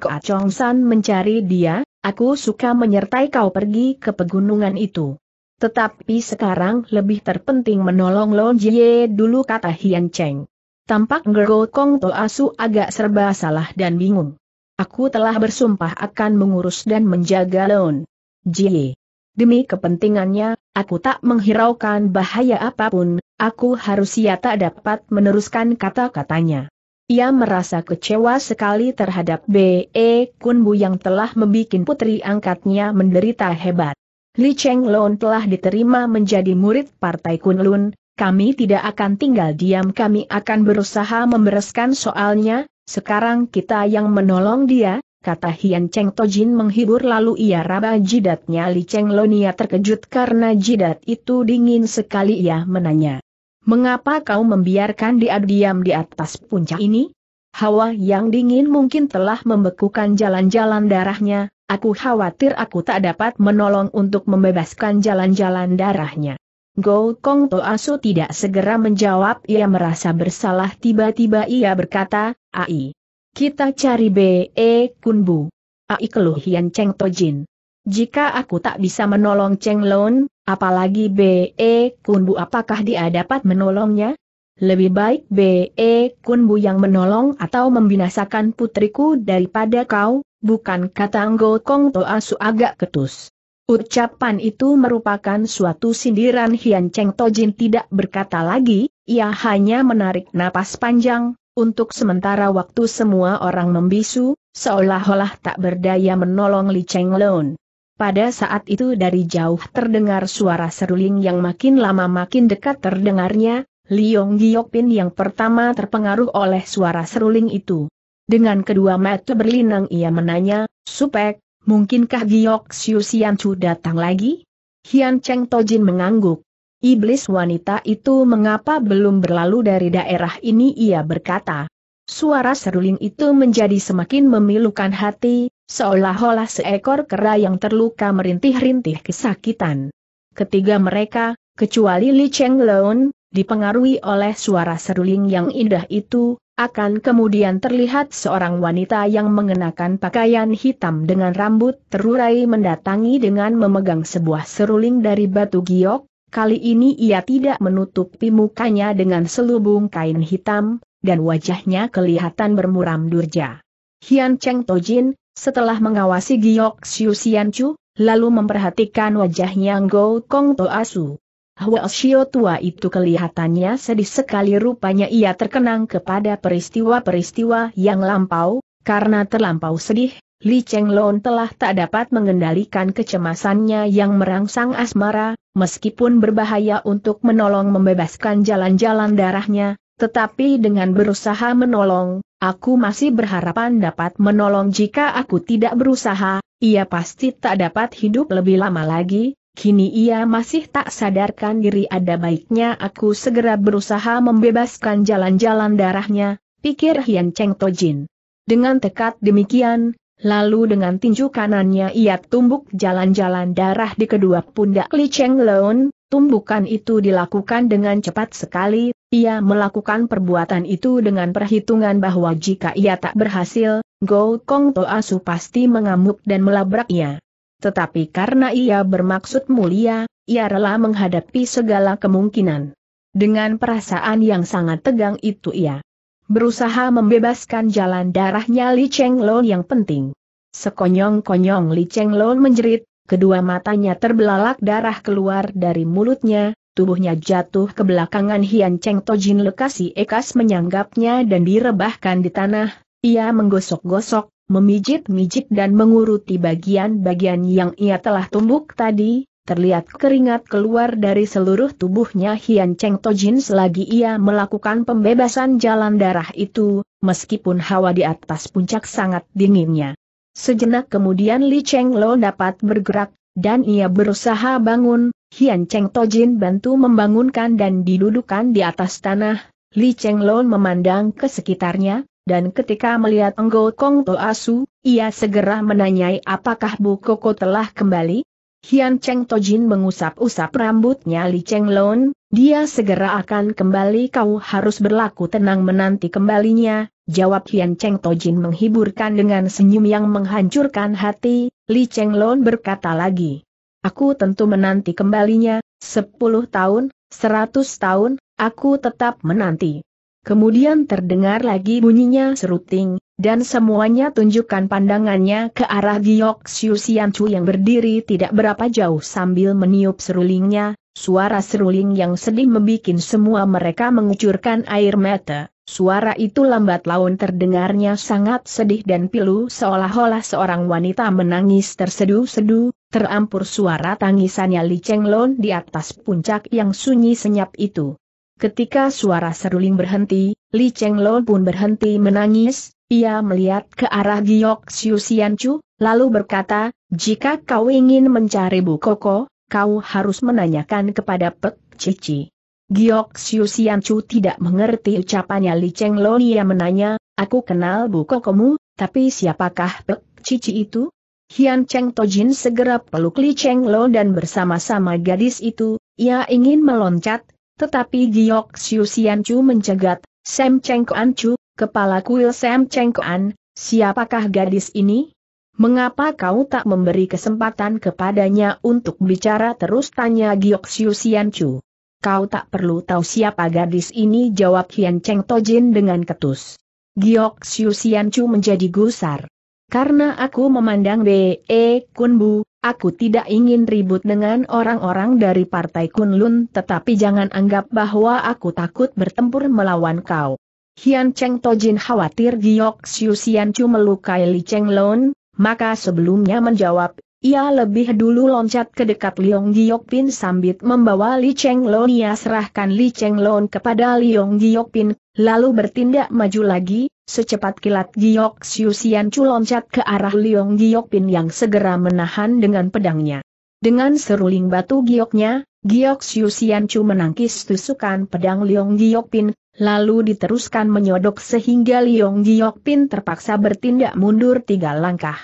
San mencari dia, aku suka menyertai kau pergi ke pegunungan itu. Tetapi sekarang lebih terpenting menolong Lo Jie dulu kata Hian Cheng. Tampak Gergo Kong To Asu agak serba salah dan bingung. Aku telah bersumpah akan mengurus dan menjaga Lon Jie. Demi kepentingannya, aku tak menghiraukan bahaya apapun, aku harus ia tak dapat meneruskan kata-katanya. Ia merasa kecewa sekali terhadap B.E. Kunbu yang telah membuat putri angkatnya menderita hebat. Li Cheng Lon telah diterima menjadi murid Partai Kunlun, kami tidak akan tinggal diam kami akan berusaha membereskan soalnya, sekarang kita yang menolong dia, kata Hian Cheng Tojin menghibur lalu ia raba jidatnya Li Cheng Lonia terkejut karena jidat itu dingin sekali ia menanya. Mengapa kau membiarkan dia diam di atas puncak ini? Hawa yang dingin mungkin telah membekukan jalan-jalan darahnya, aku khawatir aku tak dapat menolong untuk membebaskan jalan-jalan darahnya. Go Kong To Asu tidak segera menjawab ia merasa bersalah tiba-tiba ia berkata, Ai, kita cari B.E. Kunbu. Ai keluh Hian Cheng Tojin. Jika aku tak bisa menolong Cheng Lon, apalagi B.E. Kunbu apakah dia dapat menolongnya? Lebih baik B.E. Kunbu yang menolong atau membinasakan putriku daripada kau, bukan kata Anggo Kong Su agak ketus. Ucapan itu merupakan suatu sindiran Hian Cheng Tojin tidak berkata lagi, ia hanya menarik napas panjang, untuk sementara waktu semua orang membisu, seolah-olah tak berdaya menolong Li Cheng Lun. Pada saat itu dari jauh terdengar suara seruling yang makin lama makin dekat terdengarnya, Li Liong Giokpin yang pertama terpengaruh oleh suara seruling itu. Dengan kedua mata berlinang ia menanya, Supek, mungkinkah Giok Siu Sian Chu datang lagi? Hian Cheng Tojin mengangguk. Iblis wanita itu mengapa belum berlalu dari daerah ini ia berkata. Suara seruling itu menjadi semakin memilukan hati, seolah-olah seekor kera yang terluka merintih-rintih kesakitan. Ketiga mereka, kecuali Li Cheng Leon, dipengaruhi oleh suara seruling yang indah itu, akan kemudian terlihat seorang wanita yang mengenakan pakaian hitam dengan rambut terurai mendatangi dengan memegang sebuah seruling dari batu giok, Kali ini ia tidak menutupi mukanya dengan selubung kain hitam, dan wajahnya kelihatan bermuram durja. Hian Cheng Tojin, setelah mengawasi Giok Xiu Xian Chu, lalu memperhatikan wajahnya Go Kong Asu. Hwa Xiu tua itu kelihatannya sedih sekali rupanya ia terkenang kepada peristiwa-peristiwa yang lampau, karena terlampau sedih, Li Cheng Lon telah tak dapat mengendalikan kecemasannya yang merangsang asmara, meskipun berbahaya untuk menolong membebaskan jalan-jalan darahnya, tetapi dengan berusaha menolong, aku masih berharapan dapat menolong jika aku tidak berusaha, ia pasti tak dapat hidup lebih lama lagi, kini ia masih tak sadarkan diri ada baiknya aku segera berusaha membebaskan jalan-jalan darahnya, pikir Hian Cheng Tojin. Dengan tekad demikian, lalu dengan tinju kanannya ia tumbuk jalan-jalan darah di kedua pundak Li Cheng Leon, tumbukan itu dilakukan dengan cepat sekali, ia melakukan perbuatan itu dengan perhitungan bahwa jika ia tak berhasil, Go Kong Asu pasti mengamuk dan melabraknya. Tetapi karena ia bermaksud mulia, ia rela menghadapi segala kemungkinan. Dengan perasaan yang sangat tegang itu ia Berusaha membebaskan jalan darahnya Li Cheng Chenglon yang penting. Sekonyong-konyong Li Cheng Chenglon menjerit, kedua matanya terbelalak darah keluar dari mulutnya, tubuhnya jatuh ke belakangan Hian Cheng Tojin Lekasi Ekas menyanggapnya dan direbahkan di tanah, ia menggosok-gosok, memijit-mijit dan menguruti bagian-bagian yang ia telah tumbuk tadi, Terlihat keringat keluar dari seluruh tubuhnya Hian Cheng Tojin selagi ia melakukan pembebasan jalan darah itu, meskipun hawa di atas puncak sangat dinginnya. Sejenak kemudian Li Cheng Lo dapat bergerak, dan ia berusaha bangun, Hian Cheng Tojin bantu membangunkan dan didudukan di atas tanah, Li Cheng Lo memandang ke sekitarnya, dan ketika melihat Enggo Kong To Asu ia segera menanyai apakah Bu Koko telah kembali, Hian Cheng Tojin mengusap-usap rambutnya Li Cheng Lon, dia segera akan kembali kau harus berlaku tenang menanti kembalinya, jawab Hian Cheng Tojin menghiburkan dengan senyum yang menghancurkan hati, Li Cheng Lon berkata lagi. Aku tentu menanti kembalinya, sepuluh tahun, seratus tahun, aku tetap menanti. Kemudian terdengar lagi bunyinya seruting, dan semuanya tunjukkan pandangannya ke arah Giok Xiu Sian yang berdiri tidak berapa jauh sambil meniup serulingnya, suara seruling yang sedih membuat semua mereka mengucurkan air mata. Suara itu lambat laun terdengarnya sangat sedih dan pilu seolah-olah seorang wanita menangis terseduh sedu, terampur suara tangisannya Li Chenglon di atas puncak yang sunyi senyap itu. Ketika suara seruling berhenti, Li Chenglon pun berhenti menangis, ia melihat ke arah Giok Siu lalu berkata, jika kau ingin mencari Bu Koko, kau harus menanyakan kepada Pek Cici. Giok Siu tidak mengerti ucapannya Li Cheng Lo ia menanya, aku kenal Bu Kokomu, tapi siapakah Pek Cici itu? Hian Cheng Tojin segera peluk Li Cheng Lo dan bersama-sama gadis itu, ia ingin meloncat, tetapi Giok Siu Chu mencegat, Sam Cheng Kuan Chu, Kepala kuil Sam Cengkoan, siapakah gadis ini? Mengapa kau tak memberi kesempatan kepadanya untuk bicara terus tanya Giok Siu Sian Chu? Kau tak perlu tahu siapa gadis ini jawab Hian Cheng Tojin dengan ketus. Giok Siu Sian Chu menjadi gusar. Karena aku memandang B.E. E Kun Bu, aku tidak ingin ribut dengan orang-orang dari Partai Kun Lun, tetapi jangan anggap bahwa aku takut bertempur melawan kau. Hian Cheng Tojin khawatir Giok Siu Sian Chu melukai Li Cheng Lon, maka sebelumnya menjawab, ia lebih dulu loncat ke dekat Liong Giok Pin sambil membawa Li Cheng Lon ia serahkan Li Cheng Lon kepada Liong Giok Pin, lalu bertindak maju lagi, secepat kilat Giok Siu Sian Chu loncat ke arah Liong Giok Pin yang segera menahan dengan pedangnya. Dengan seruling batu gioknya, Giok Siu Sian Chu menangkis tusukan pedang Liong Giok Pin, lalu diteruskan menyodok sehingga Liong Giok terpaksa bertindak mundur tiga langkah.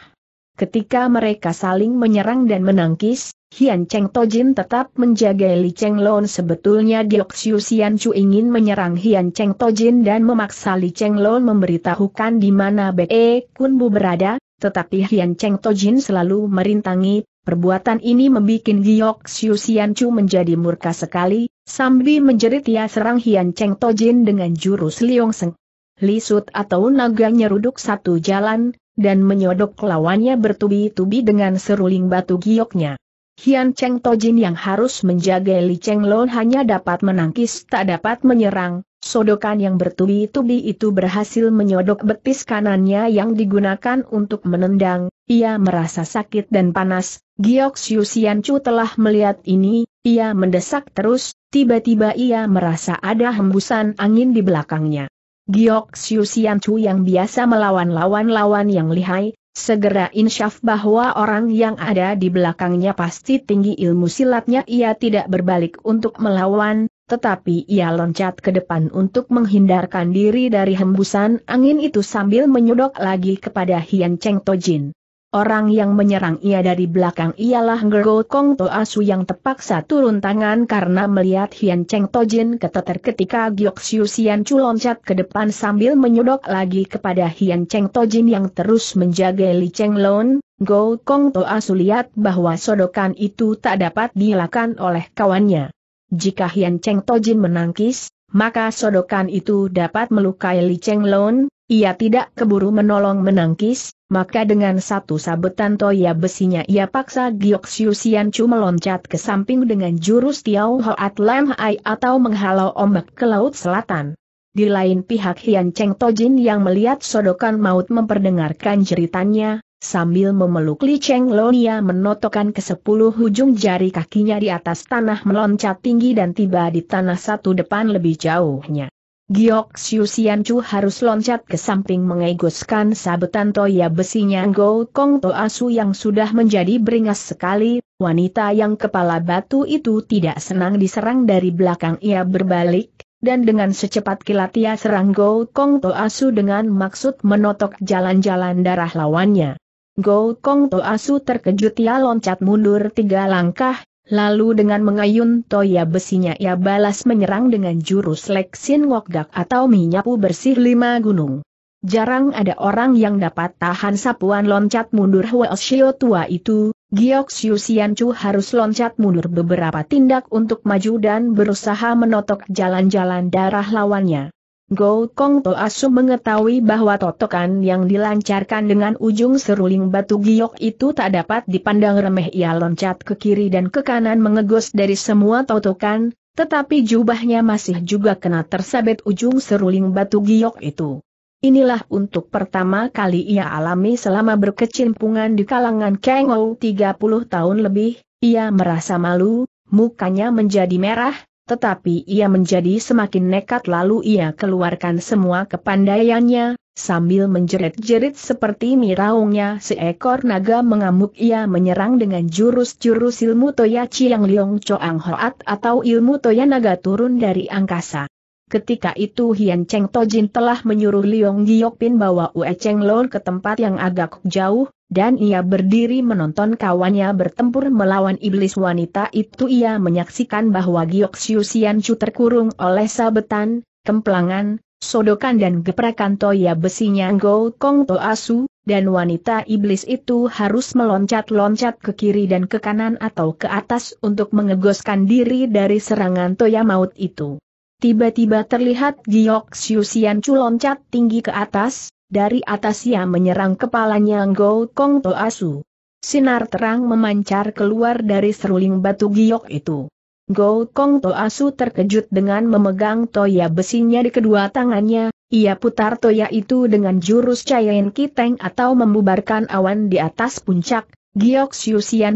Ketika mereka saling menyerang dan menangkis, Hian Cheng Tojin tetap menjaga Li Cheng Lon sebetulnya Giok Xiu Xian Chu ingin menyerang Hian Cheng Tojin dan memaksa Li Cheng Lon memberitahukan di mana Be Kun Bu berada, tetapi Hian Cheng Tojin selalu merintangi Perbuatan ini membuat Giyok Xiu Xianchu menjadi murka sekali, sambil menjerit ia serang Hian Cheng Tojin dengan jurus Liong Seng. Lisut atau naga nyeruduk satu jalan, dan menyodok lawannya bertubi-tubi dengan seruling batu gioknya. Hian Cheng Tojin yang harus menjaga Li Cheng Lon hanya dapat menangkis tak dapat menyerang, Sodokan yang bertubi-tubi itu berhasil menyodok betis kanannya yang digunakan untuk menendang, ia merasa sakit dan panas, Giok Xian Chu telah melihat ini, ia mendesak terus, tiba-tiba ia merasa ada hembusan angin di belakangnya. Giok Xian Chu yang biasa melawan lawan-lawan yang lihai, segera insyaf bahwa orang yang ada di belakangnya pasti tinggi ilmu silatnya ia tidak berbalik untuk melawan, tetapi ia loncat ke depan untuk menghindarkan diri dari hembusan angin itu sambil menyodok lagi kepada Hian Cheng Tojin. Orang yang menyerang ia dari belakang ialah Gergo Kong To Asu yang terpaksa turun tangan karena melihat Hian Cheng Tojin keteter ketika Giok Siu Sian Chu loncat ke depan sambil menyodok lagi kepada Hian Cheng Tojin yang terus menjaga Li Cheng Lon, Go Kong To Asu lihat bahwa sodokan itu tak dapat dilakukan oleh kawannya. Jika Hian Cheng Tojin menangkis, maka sodokan itu dapat melukai Li Cheng Lon, ia tidak keburu menolong menangkis, maka dengan satu sabetan toya besinya ia paksa Giok Siu Sian Chu meloncat ke samping dengan jurus Tiao at Lam Hai atau menghalau ombak ke Laut Selatan. Di lain pihak Hian Cheng Tojin yang melihat sodokan maut memperdengarkan jeritannya, Sambil memeluk Li Cheng Lo menotokkan ke sepuluh ujung jari kakinya di atas tanah meloncat tinggi dan tiba di tanah satu depan lebih jauhnya. Giok Xiu Xian Chu harus loncat ke samping mengeguskan sabetan toya besinya Go Kong To Asu yang sudah menjadi beringas sekali, wanita yang kepala batu itu tidak senang diserang dari belakang ia berbalik, dan dengan secepat kilat ia serang Go Kong To Asu dengan maksud menotok jalan-jalan darah lawannya. Go Kong Asu terkejut ia loncat mundur tiga langkah, lalu dengan mengayun toya besinya ia balas menyerang dengan jurus Leksin Wokdak atau menyapu bersih lima gunung. Jarang ada orang yang dapat tahan sapuan loncat mundur Huoshio tua itu, Giok Xiuxian Chu harus loncat mundur beberapa tindak untuk maju dan berusaha menotok jalan-jalan darah lawannya. Go Kong Toasu mengetahui bahwa totokan yang dilancarkan dengan ujung seruling batu giok itu tak dapat dipandang remeh ia loncat ke kiri dan ke kanan mengegos dari semua totokan, tetapi jubahnya masih juga kena tersabet ujung seruling batu giok itu. Inilah untuk pertama kali ia alami selama berkecimpungan di kalangan kengou 30 tahun lebih, ia merasa malu, mukanya menjadi merah, tetapi ia menjadi semakin nekat lalu ia keluarkan semua kepandaiannya, sambil menjerit-jerit seperti miraungnya seekor naga mengamuk ia menyerang dengan jurus-jurus ilmu Toya Chiang Liong Choang Hoat atau ilmu Toya Naga turun dari angkasa. Ketika itu Hian Cheng Tojin telah menyuruh Liong Giokpin bawa Ue Cheng Lor ke tempat yang agak jauh, dan ia berdiri menonton kawannya bertempur melawan iblis wanita itu ia menyaksikan bahwa Giok Siu Sian Chu terkurung oleh sabetan, kemplangan, sodokan dan geprakan toya besinya Go Kong To Asu, dan wanita iblis itu harus meloncat-loncat ke kiri dan ke kanan atau ke atas untuk mengegoskan diri dari serangan toya maut itu. Tiba-tiba terlihat Giok Xiuxian Chu loncat tinggi ke atas, dari atas ia menyerang kepalanya Go Kong Toasu. Sinar terang memancar keluar dari seruling batu giok itu. Go Kong Toasu terkejut dengan memegang toya besinya di kedua tangannya, ia putar toya itu dengan jurus Cayen Kiteng atau membubarkan awan di atas puncak, Giok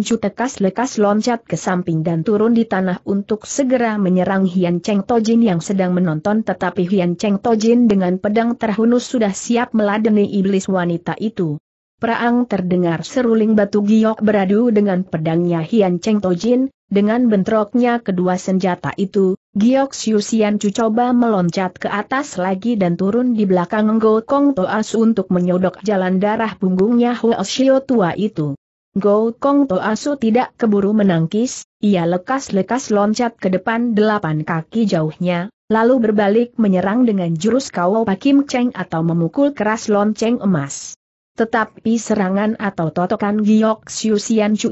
Chu tekas lekas loncat ke samping dan turun di tanah untuk segera menyerang Hian Cheng Tojin yang sedang menonton tetapi Hian Cheng Tojin dengan pedang terhunus sudah siap meladeni iblis wanita itu. Perang terdengar seruling batu giok beradu dengan pedangnya Hian Cheng Tojin, dengan bentroknya kedua senjata itu, Giok Chu coba meloncat ke atas lagi dan turun di belakang Ngo Kong Toas untuk menyodok jalan darah punggungnya Huo Xio tua itu. Go Kong Toasu tidak keburu menangkis, ia lekas-lekas loncat ke depan delapan kaki jauhnya, lalu berbalik menyerang dengan jurus kau pakim ceng atau memukul keras lonceng emas. Tetapi serangan atau totokan Giok Chu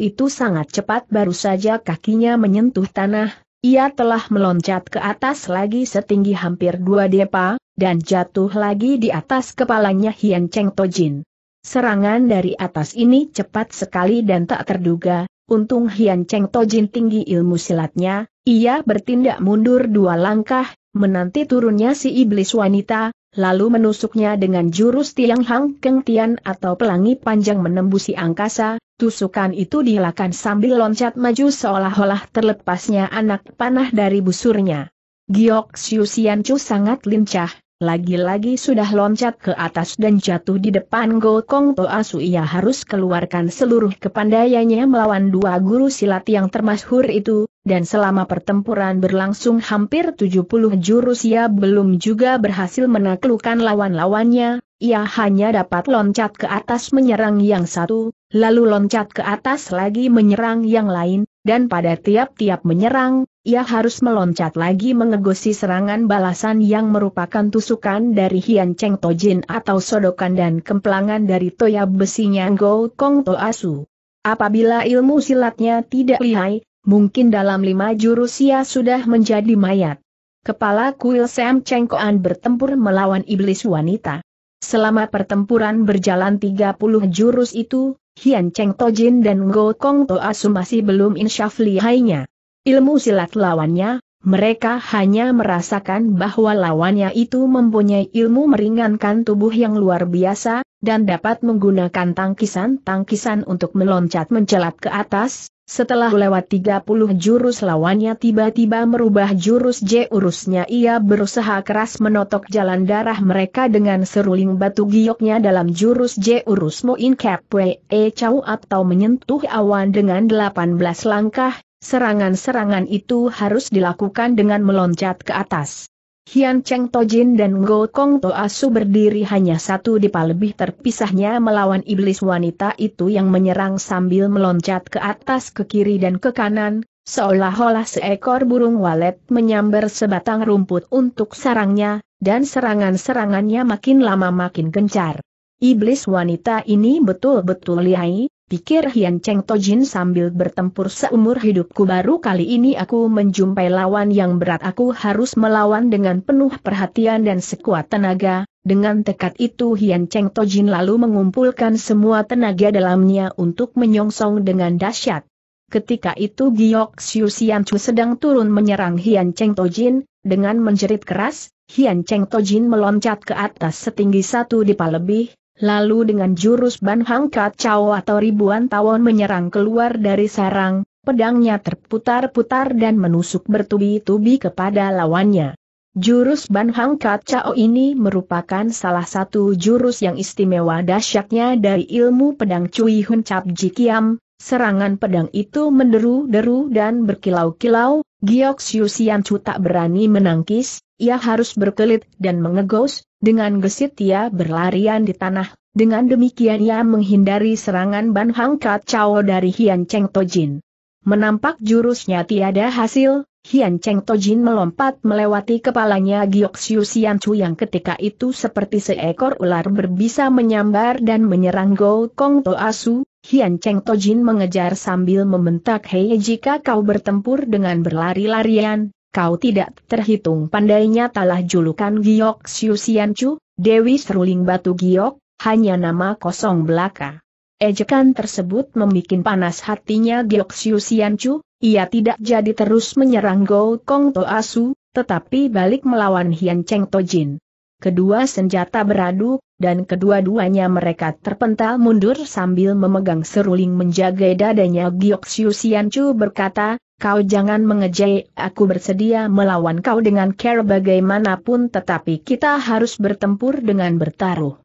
itu sangat cepat baru saja kakinya menyentuh tanah, ia telah meloncat ke atas lagi setinggi hampir dua depa, dan jatuh lagi di atas kepalanya Hian Cheng Tojin. Serangan dari atas ini cepat sekali dan tak terduga, untung Hian Cheng Tojin tinggi ilmu silatnya, ia bertindak mundur dua langkah, menanti turunnya si iblis wanita, lalu menusuknya dengan jurus tiang hang keng tian atau pelangi panjang menembusi angkasa, tusukan itu dilakukan sambil loncat maju seolah-olah terlepasnya anak panah dari busurnya. Giok Siu Sian Chu sangat lincah, lagi-lagi sudah loncat ke atas dan jatuh di depan Go Kong Toa Su ia harus keluarkan seluruh kepandaiannya melawan dua guru silat yang termasyhur itu, dan selama pertempuran berlangsung hampir 70 jurus ia belum juga berhasil menaklukkan lawan-lawannya, ia hanya dapat loncat ke atas menyerang yang satu, lalu loncat ke atas lagi menyerang yang lain, dan pada tiap-tiap menyerang, ia harus meloncat lagi mengegosi serangan balasan yang merupakan tusukan dari Hian Cheng Tojin atau sodokan dan kemplangan dari toya besinya Go Kong To Asu. Apabila ilmu silatnya tidak lihai, mungkin dalam lima jurus ia sudah menjadi mayat. Kepala kuil Sam Cheng Koan bertempur melawan iblis wanita. Selama pertempuran berjalan 30 jurus itu, Hian Cheng Tojin dan Go Kong Toasu masih belum insyaf lihainya. Ilmu silat lawannya, mereka hanya merasakan bahwa lawannya itu mempunyai ilmu meringankan tubuh yang luar biasa, dan dapat menggunakan tangkisan-tangkisan untuk meloncat mencelat ke atas, setelah lewat 30 jurus lawannya tiba-tiba merubah jurus J urusnya ia berusaha keras menotok jalan darah mereka dengan seruling batu gioknya dalam jurus J urus Moin Cap We e atau menyentuh awan dengan 18 langkah, serangan-serangan itu harus dilakukan dengan meloncat ke atas. Hian Cheng Tojin dan Ngo Kong Toasu berdiri hanya satu dipa lebih terpisahnya melawan iblis wanita itu yang menyerang sambil meloncat ke atas ke kiri dan ke kanan, seolah-olah seekor burung walet menyambar sebatang rumput untuk sarangnya, dan serangan-serangannya makin lama makin gencar. Iblis wanita ini betul-betul lihai, pikir Hian Cheng Tojin sambil bertempur seumur hidupku baru kali ini aku menjumpai lawan yang berat aku harus melawan dengan penuh perhatian dan sekuat tenaga, dengan tekad itu Hian Cheng Tojin lalu mengumpulkan semua tenaga dalamnya untuk menyongsong dengan dahsyat. Ketika itu Giok Xiu Sian Chu sedang turun menyerang Hian Cheng Tojin, dengan menjerit keras, Hian Cheng Tojin meloncat ke atas setinggi satu dipa lebih, Lalu dengan jurus Ban Hang Kacau atau ribuan tawon menyerang keluar dari sarang, pedangnya terputar-putar dan menusuk bertubi-tubi kepada lawannya. Jurus Ban Hang Kacau ini merupakan salah satu jurus yang istimewa dahsyatnya dari ilmu pedang Cui Hun Cap Jikiam, serangan pedang itu menderu-deru dan berkilau-kilau, Giok Siusian Chu tak berani menangkis, ia harus berkelit dan mengegos, dengan gesit ia berlarian di tanah, dengan demikian ia menghindari serangan Ban Hang Kat Chao dari Hian Cheng Tojin. Menampak jurusnya tiada hasil, Hian Cheng Tojin melompat melewati kepalanya Giok Siu Sian Chu yang ketika itu seperti seekor ular berbisa menyambar dan menyerang Go Kong To Asu, Hian Cheng Tojin mengejar sambil membentak Hei jika kau bertempur dengan berlari-larian, kau tidak terhitung pandainya talah julukan Giok Siu Sian Chu, Dewi Seruling Batu Giok, hanya nama kosong belaka. Ejekan tersebut membuat panas hatinya Giok Siu Sian Chu, ia tidak jadi terus menyerang Go Kong Asu, tetapi balik melawan Hian Cheng Tojin. Kedua senjata beradu, dan kedua-duanya mereka terpental mundur sambil memegang seruling menjaga dadanya Giok Siu Sian Chu berkata, Kau jangan mengejek, aku bersedia melawan kau dengan care bagaimanapun tetapi kita harus bertempur dengan bertaruh.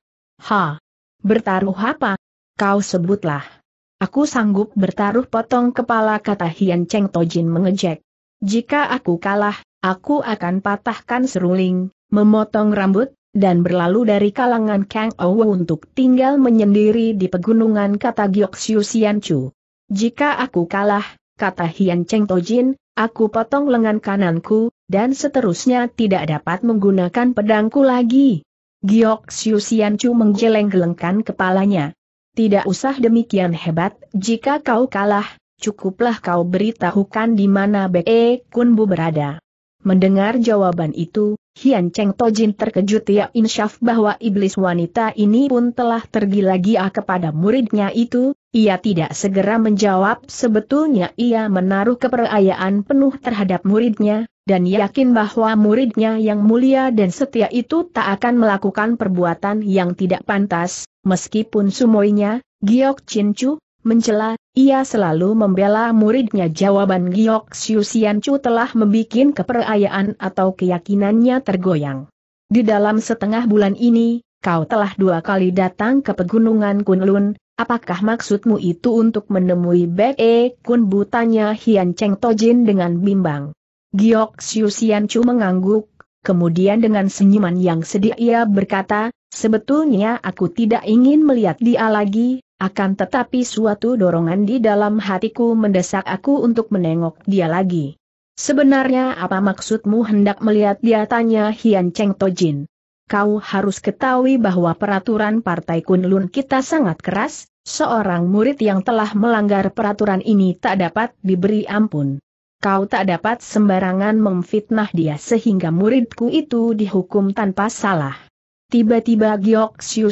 Ha! Bertaruh apa? Kau sebutlah. Aku sanggup bertaruh potong kepala kata Hian Cheng Tojin mengejek. Jika aku kalah, aku akan patahkan seruling, memotong rambut, dan berlalu dari kalangan Kang Ou untuk tinggal menyendiri di pegunungan kata Sian Chu. Jika aku kalah, kata Hian Cheng Tojin, aku potong lengan kananku, dan seterusnya tidak dapat menggunakan pedangku lagi. Giok Xiu Xian Chu menggeleng-gelengkan kepalanya. Tidak usah demikian hebat, jika kau kalah, cukuplah kau beritahukan di mana Be Kun Bu berada. Mendengar jawaban itu, Hian Cheng Tojin terkejut ya insyaf bahwa iblis wanita ini pun telah tergila-gila ah kepada muridnya itu, ia tidak segera menjawab sebetulnya ia menaruh keperayaan penuh terhadap muridnya, dan yakin bahwa muridnya yang mulia dan setia itu tak akan melakukan perbuatan yang tidak pantas, meskipun sumoinya, Giok Chin Chu, mencela, ia selalu membela muridnya jawaban Giok Chu telah membuat keperayaan atau keyakinannya tergoyang. Di dalam setengah bulan ini, kau telah dua kali datang ke pegunungan Kunlun, apakah maksudmu itu untuk menemui Bek E Kun butanya Hian Cheng Tojin dengan bimbang. Giok Chu mengangguk, kemudian dengan senyuman yang sedih ia berkata, Sebetulnya aku tidak ingin melihat dia lagi, akan tetapi suatu dorongan di dalam hatiku mendesak aku untuk menengok dia lagi. Sebenarnya apa maksudmu hendak melihat dia tanya Hian Cheng Tojin? Kau harus ketahui bahwa peraturan Partai Kunlun kita sangat keras, seorang murid yang telah melanggar peraturan ini tak dapat diberi ampun. Kau tak dapat sembarangan memfitnah dia sehingga muridku itu dihukum tanpa salah. Tiba-tiba Giok Chu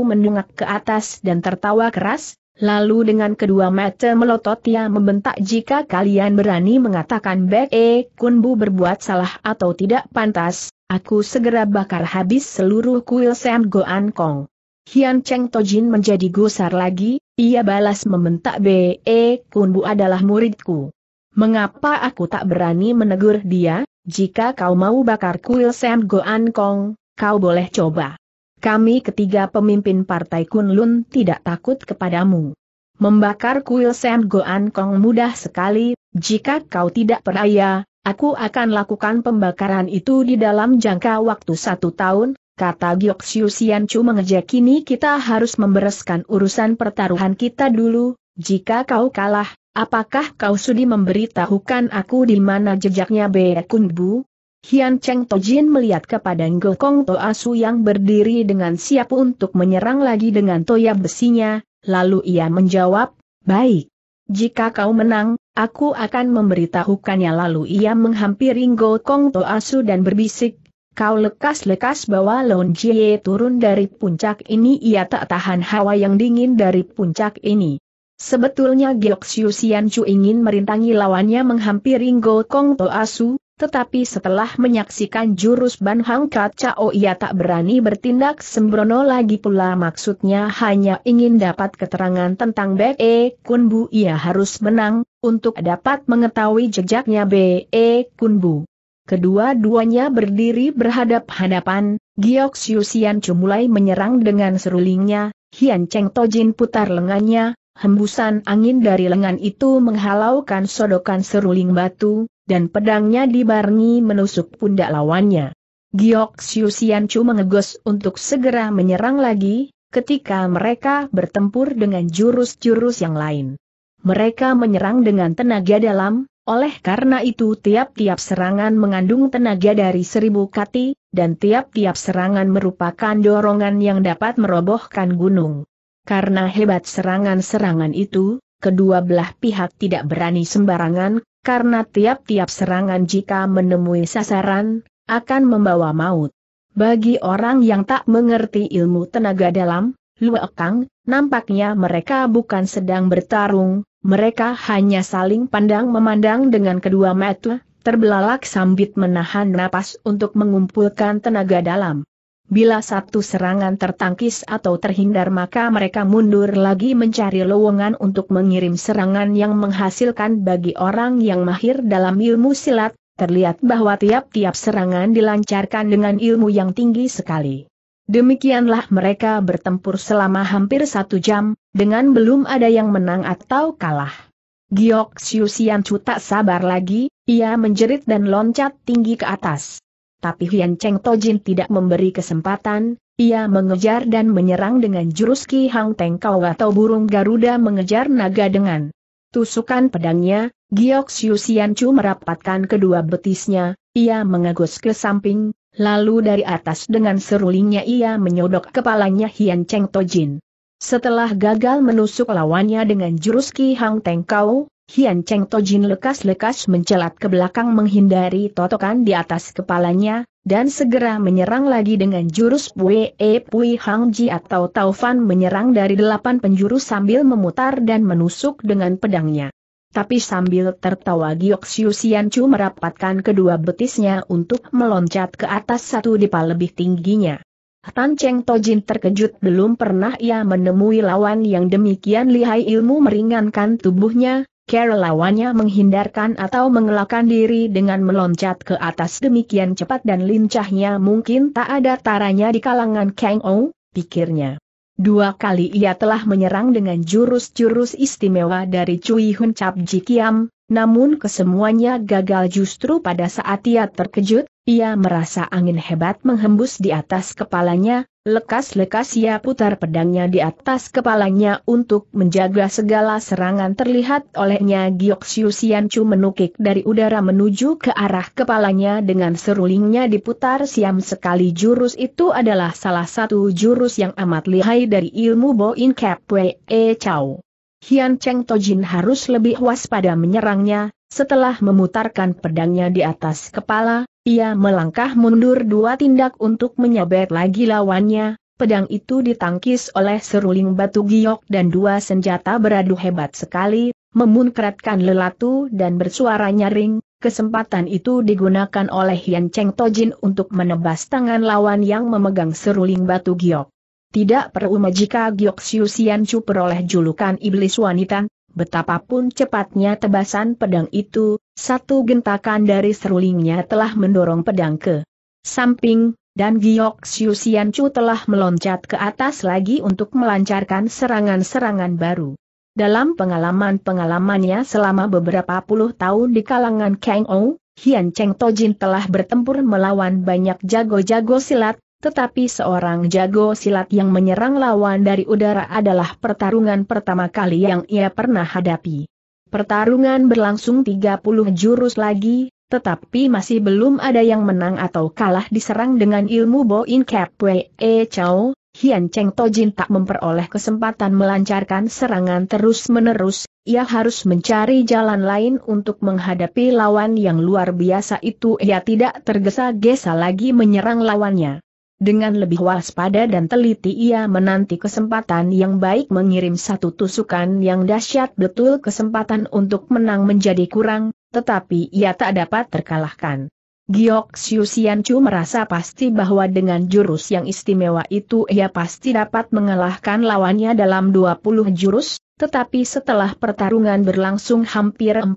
mendungak ke atas dan tertawa keras, lalu dengan kedua mata melotot ia membentak jika kalian berani mengatakan Bek E Bu berbuat salah atau tidak pantas, aku segera bakar habis seluruh kuil Sam Goan Kong. Hian Cheng Tojin menjadi gusar lagi, ia balas membentak Be Bu adalah muridku. Mengapa aku tak berani menegur dia, jika kau mau bakar kuil Sam Goan Kong, Kau boleh coba. Kami ketiga pemimpin partai Kunlun tidak takut kepadamu. Membakar kuil Sam Goan Kong mudah sekali, jika kau tidak peraya, aku akan lakukan pembakaran itu di dalam jangka waktu satu tahun, kata Giok Siu Sian Chu mengejek kini kita harus membereskan urusan pertaruhan kita dulu, jika kau kalah, apakah kau sudi memberitahukan aku di mana jejaknya Bea Kun Bu? Hian Cheng Tojin melihat kepada Gokong Asu yang berdiri dengan siap untuk menyerang lagi dengan toya besinya, lalu ia menjawab, baik. Jika kau menang, aku akan memberitahukannya lalu ia menghampiri Gokong Asu dan berbisik, kau lekas-lekas bawa Lon Jie turun dari puncak ini ia tak tahan hawa yang dingin dari puncak ini. Sebetulnya Giok Chu ingin merintangi lawannya menghampiri Gokong Asu. Tetapi setelah menyaksikan jurus Ban Hang Kacau oh, ia tak berani bertindak sembrono lagi pula maksudnya hanya ingin dapat keterangan tentang B.E. Kunbu ia harus menang, untuk dapat mengetahui jejaknya B.E. Kunbu. Kedua-duanya berdiri berhadap-hadapan, Giok Xiuxian Chu mulai menyerang dengan serulingnya, Hian Cheng Tojin putar lengannya, hembusan angin dari lengan itu menghalaukan sodokan seruling batu, dan pedangnya dibarengi menusuk pundak lawannya. Giok Xiu Chu mengegos untuk segera menyerang lagi, ketika mereka bertempur dengan jurus-jurus yang lain. Mereka menyerang dengan tenaga dalam, oleh karena itu tiap-tiap serangan mengandung tenaga dari seribu kati, dan tiap-tiap serangan merupakan dorongan yang dapat merobohkan gunung. Karena hebat serangan-serangan itu, kedua belah pihak tidak berani sembarangan, karena tiap-tiap serangan jika menemui sasaran, akan membawa maut. Bagi orang yang tak mengerti ilmu tenaga dalam, Luekang, nampaknya mereka bukan sedang bertarung, mereka hanya saling pandang memandang dengan kedua mata, terbelalak sambil menahan napas untuk mengumpulkan tenaga dalam. Bila satu serangan tertangkis atau terhindar maka mereka mundur lagi mencari lowongan untuk mengirim serangan yang menghasilkan bagi orang yang mahir dalam ilmu silat, terlihat bahwa tiap-tiap serangan dilancarkan dengan ilmu yang tinggi sekali. Demikianlah mereka bertempur selama hampir satu jam, dengan belum ada yang menang atau kalah. Giok Siu Sian tak sabar lagi, ia menjerit dan loncat tinggi ke atas tapi Hian Cheng Tojin tidak memberi kesempatan, ia mengejar dan menyerang dengan jurus Ki Hang Teng Kau atau burung Garuda mengejar naga dengan tusukan pedangnya, Giok Siu Sian Chu merapatkan kedua betisnya, ia mengagus ke samping, lalu dari atas dengan serulingnya ia menyodok kepalanya Hian Cheng Tojin. Setelah gagal menusuk lawannya dengan jurus Ki Hang Teng Kau, Hian Cheng Tojin lekas-lekas mencelat ke belakang menghindari totokan di atas kepalanya, dan segera menyerang lagi dengan jurus Wei e Pui Hang Ji atau Taufan menyerang dari delapan penjuru sambil memutar dan menusuk dengan pedangnya. Tapi sambil tertawa Giok Siu Xian Chu merapatkan kedua betisnya untuk meloncat ke atas satu dipa lebih tingginya. Tan Cheng Tojin terkejut belum pernah ia menemui lawan yang demikian lihai ilmu meringankan tubuhnya, Carol lawannya menghindarkan atau mengelakkan diri dengan meloncat ke atas demikian cepat dan lincahnya mungkin tak ada taranya di kalangan Kang Ou, pikirnya. Dua kali ia telah menyerang dengan jurus-jurus istimewa dari Cui Hun Cap Ji Kiam, namun kesemuanya gagal justru pada saat ia terkejut, ia merasa angin hebat menghembus di atas kepalanya, Lekas-lekas ia putar pedangnya di atas kepalanya untuk menjaga segala serangan terlihat olehnya Giok Siu menukik dari udara menuju ke arah kepalanya dengan serulingnya diputar siam sekali jurus itu adalah salah satu jurus yang amat lihai dari ilmu In Kep Wei e Chow. Hian Cheng Tojin harus lebih waspada menyerangnya, setelah memutarkan pedangnya di atas kepala, ia melangkah mundur dua tindak untuk menyabet lagi lawannya, pedang itu ditangkis oleh seruling batu giok dan dua senjata beradu hebat sekali, memunkratkan lelatu dan bersuara nyaring, Kesempatan itu digunakan oleh Yan Cheng Tojin untuk menebas tangan lawan yang memegang seruling batu giok. Tidak perlu majika Giok Siu Sian Chu peroleh julukan iblis wanita, Betapapun cepatnya tebasan pedang itu, satu gentakan dari serulingnya telah mendorong pedang ke samping, dan Giok Xiu telah meloncat ke atas lagi untuk melancarkan serangan-serangan baru. Dalam pengalaman-pengalamannya selama beberapa puluh tahun di kalangan Kang Ou, Hian Cheng Tojin telah bertempur melawan banyak jago-jago silat, tetapi seorang jago silat yang menyerang lawan dari udara adalah pertarungan pertama kali yang ia pernah hadapi. Pertarungan berlangsung 30 jurus lagi, tetapi masih belum ada yang menang atau kalah diserang dengan ilmu Boin Cap Wei e Chow, Hian Cheng Tojin tak memperoleh kesempatan melancarkan serangan terus-menerus, ia harus mencari jalan lain untuk menghadapi lawan yang luar biasa itu ia tidak tergesa-gesa lagi menyerang lawannya. Dengan lebih waspada dan teliti ia menanti kesempatan yang baik mengirim satu tusukan yang dahsyat betul kesempatan untuk menang menjadi kurang, tetapi ia tak dapat terkalahkan. Giok Chu merasa pasti bahwa dengan jurus yang istimewa itu ia pasti dapat mengalahkan lawannya dalam 20 jurus, tetapi setelah pertarungan berlangsung hampir 40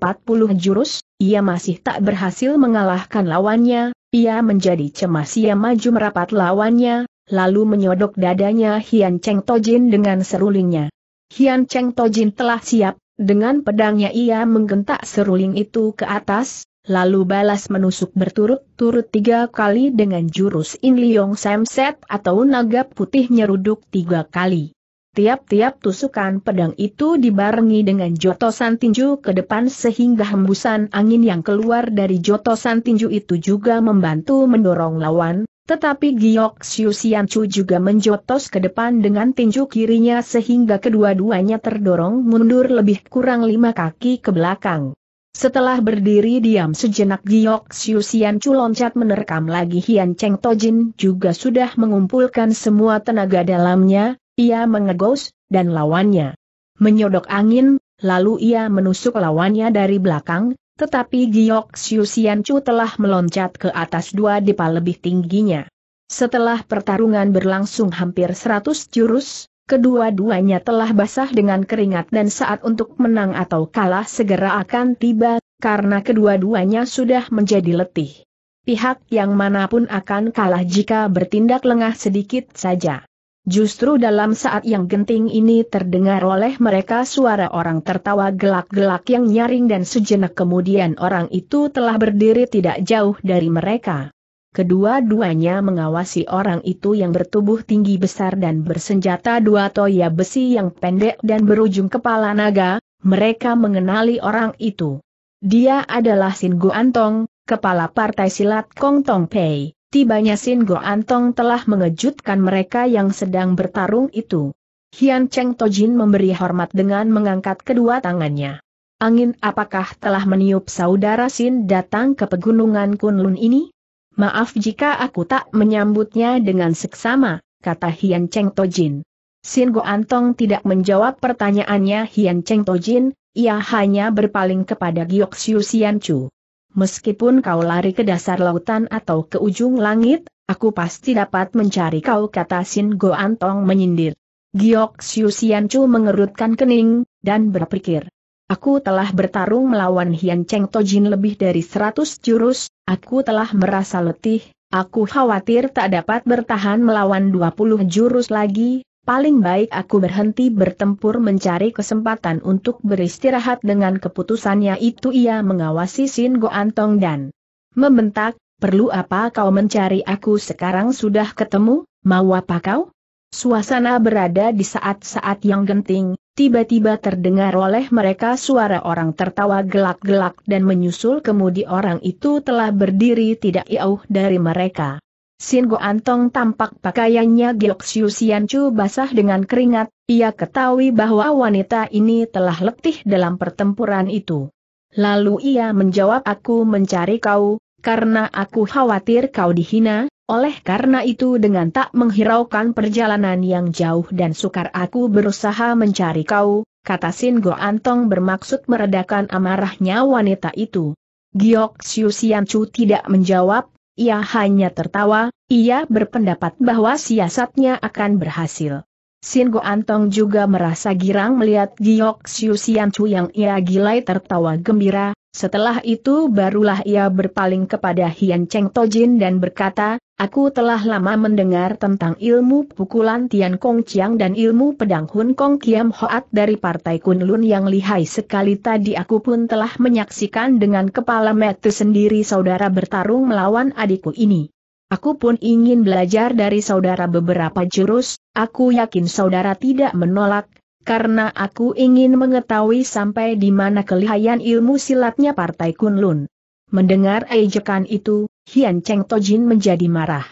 jurus, ia masih tak berhasil mengalahkan lawannya, ia menjadi cemas ia maju merapat lawannya, lalu menyodok dadanya Hian Cheng Tojin dengan serulingnya. Hian Cheng Tojin telah siap, dengan pedangnya ia menggentak seruling itu ke atas, lalu balas menusuk berturut-turut tiga kali dengan jurus In Liong Samset atau naga putih nyeruduk tiga kali. Tiap-tiap tusukan pedang itu dibarengi dengan jotosan tinju ke depan sehingga hembusan angin yang keluar dari jotosan tinju itu juga membantu mendorong lawan, tetapi Giok Xiu Chu juga menjotos ke depan dengan tinju kirinya sehingga kedua-duanya terdorong mundur lebih kurang lima kaki ke belakang. Setelah berdiri diam sejenak Giok Xiu Chu loncat menerkam lagi Hian Cheng Tojin juga sudah mengumpulkan semua tenaga dalamnya, ia mengegos, dan lawannya menyodok angin, lalu ia menusuk lawannya dari belakang, tetapi Giok Xiuxian Chu telah meloncat ke atas dua depa lebih tingginya. Setelah pertarungan berlangsung hampir seratus jurus, kedua-duanya telah basah dengan keringat dan saat untuk menang atau kalah segera akan tiba, karena kedua-duanya sudah menjadi letih. Pihak yang manapun akan kalah jika bertindak lengah sedikit saja. Justru dalam saat yang genting ini terdengar oleh mereka suara orang tertawa gelak-gelak yang nyaring dan sejenak kemudian orang itu telah berdiri tidak jauh dari mereka. Kedua-duanya mengawasi orang itu yang bertubuh tinggi besar dan bersenjata dua toya besi yang pendek dan berujung kepala naga, mereka mengenali orang itu. Dia adalah Sin Guantong, kepala partai silat Kong Tong Pei tibanya Sin Go Antong telah mengejutkan mereka yang sedang bertarung itu. Hian Cheng Tojin memberi hormat dengan mengangkat kedua tangannya. Angin apakah telah meniup saudara Sin datang ke pegunungan Kunlun ini? Maaf jika aku tak menyambutnya dengan seksama, kata Hian Cheng Tojin. Sin Go Antong tidak menjawab pertanyaannya Hian Cheng Tojin, ia hanya berpaling kepada Giok Siu Sian Chu. Meskipun kau lari ke dasar lautan atau ke ujung langit, aku pasti dapat mencari kau kata Sin Go Antong menyindir. Giok Siu Sian Chu mengerutkan kening, dan berpikir. Aku telah bertarung melawan Hian Cheng Tojin lebih dari seratus jurus, aku telah merasa letih, aku khawatir tak dapat bertahan melawan dua puluh jurus lagi, paling baik aku berhenti bertempur mencari kesempatan untuk beristirahat dengan keputusannya itu ia mengawasi Sin Antong dan membentak, perlu apa kau mencari aku sekarang sudah ketemu, mau apa kau? Suasana berada di saat-saat yang genting, tiba-tiba terdengar oleh mereka suara orang tertawa gelak-gelak dan menyusul kemudi orang itu telah berdiri tidak jauh dari mereka. Sin Go Antong tampak pakaiannya Sian Chu basah dengan keringat, ia ketahui bahwa wanita ini telah letih dalam pertempuran itu. Lalu ia menjawab aku mencari kau, karena aku khawatir kau dihina, oleh karena itu dengan tak menghiraukan perjalanan yang jauh dan sukar aku berusaha mencari kau, kata Sin Go Antong bermaksud meredakan amarahnya wanita itu. Giok Siu Sian Chu tidak menjawab, ia hanya tertawa, ia berpendapat bahwa siasatnya akan berhasil. Sin Go Antong juga merasa girang melihat Giok Siu Sian Chu yang ia gilai tertawa gembira, setelah itu barulah ia berpaling kepada Hian Cheng Tojin dan berkata, Aku telah lama mendengar tentang ilmu pukulan Tian Kong Chiang dan ilmu pedang Hun Kong Kiam Hoat dari Partai Kunlun yang lihai sekali tadi aku pun telah menyaksikan dengan kepala mata sendiri saudara bertarung melawan adikku ini. Aku pun ingin belajar dari saudara beberapa jurus, aku yakin saudara tidak menolak, karena aku ingin mengetahui sampai di mana kelihayan ilmu silatnya Partai Kunlun. Mendengar ejekan itu, Hian Cheng Tojin menjadi marah.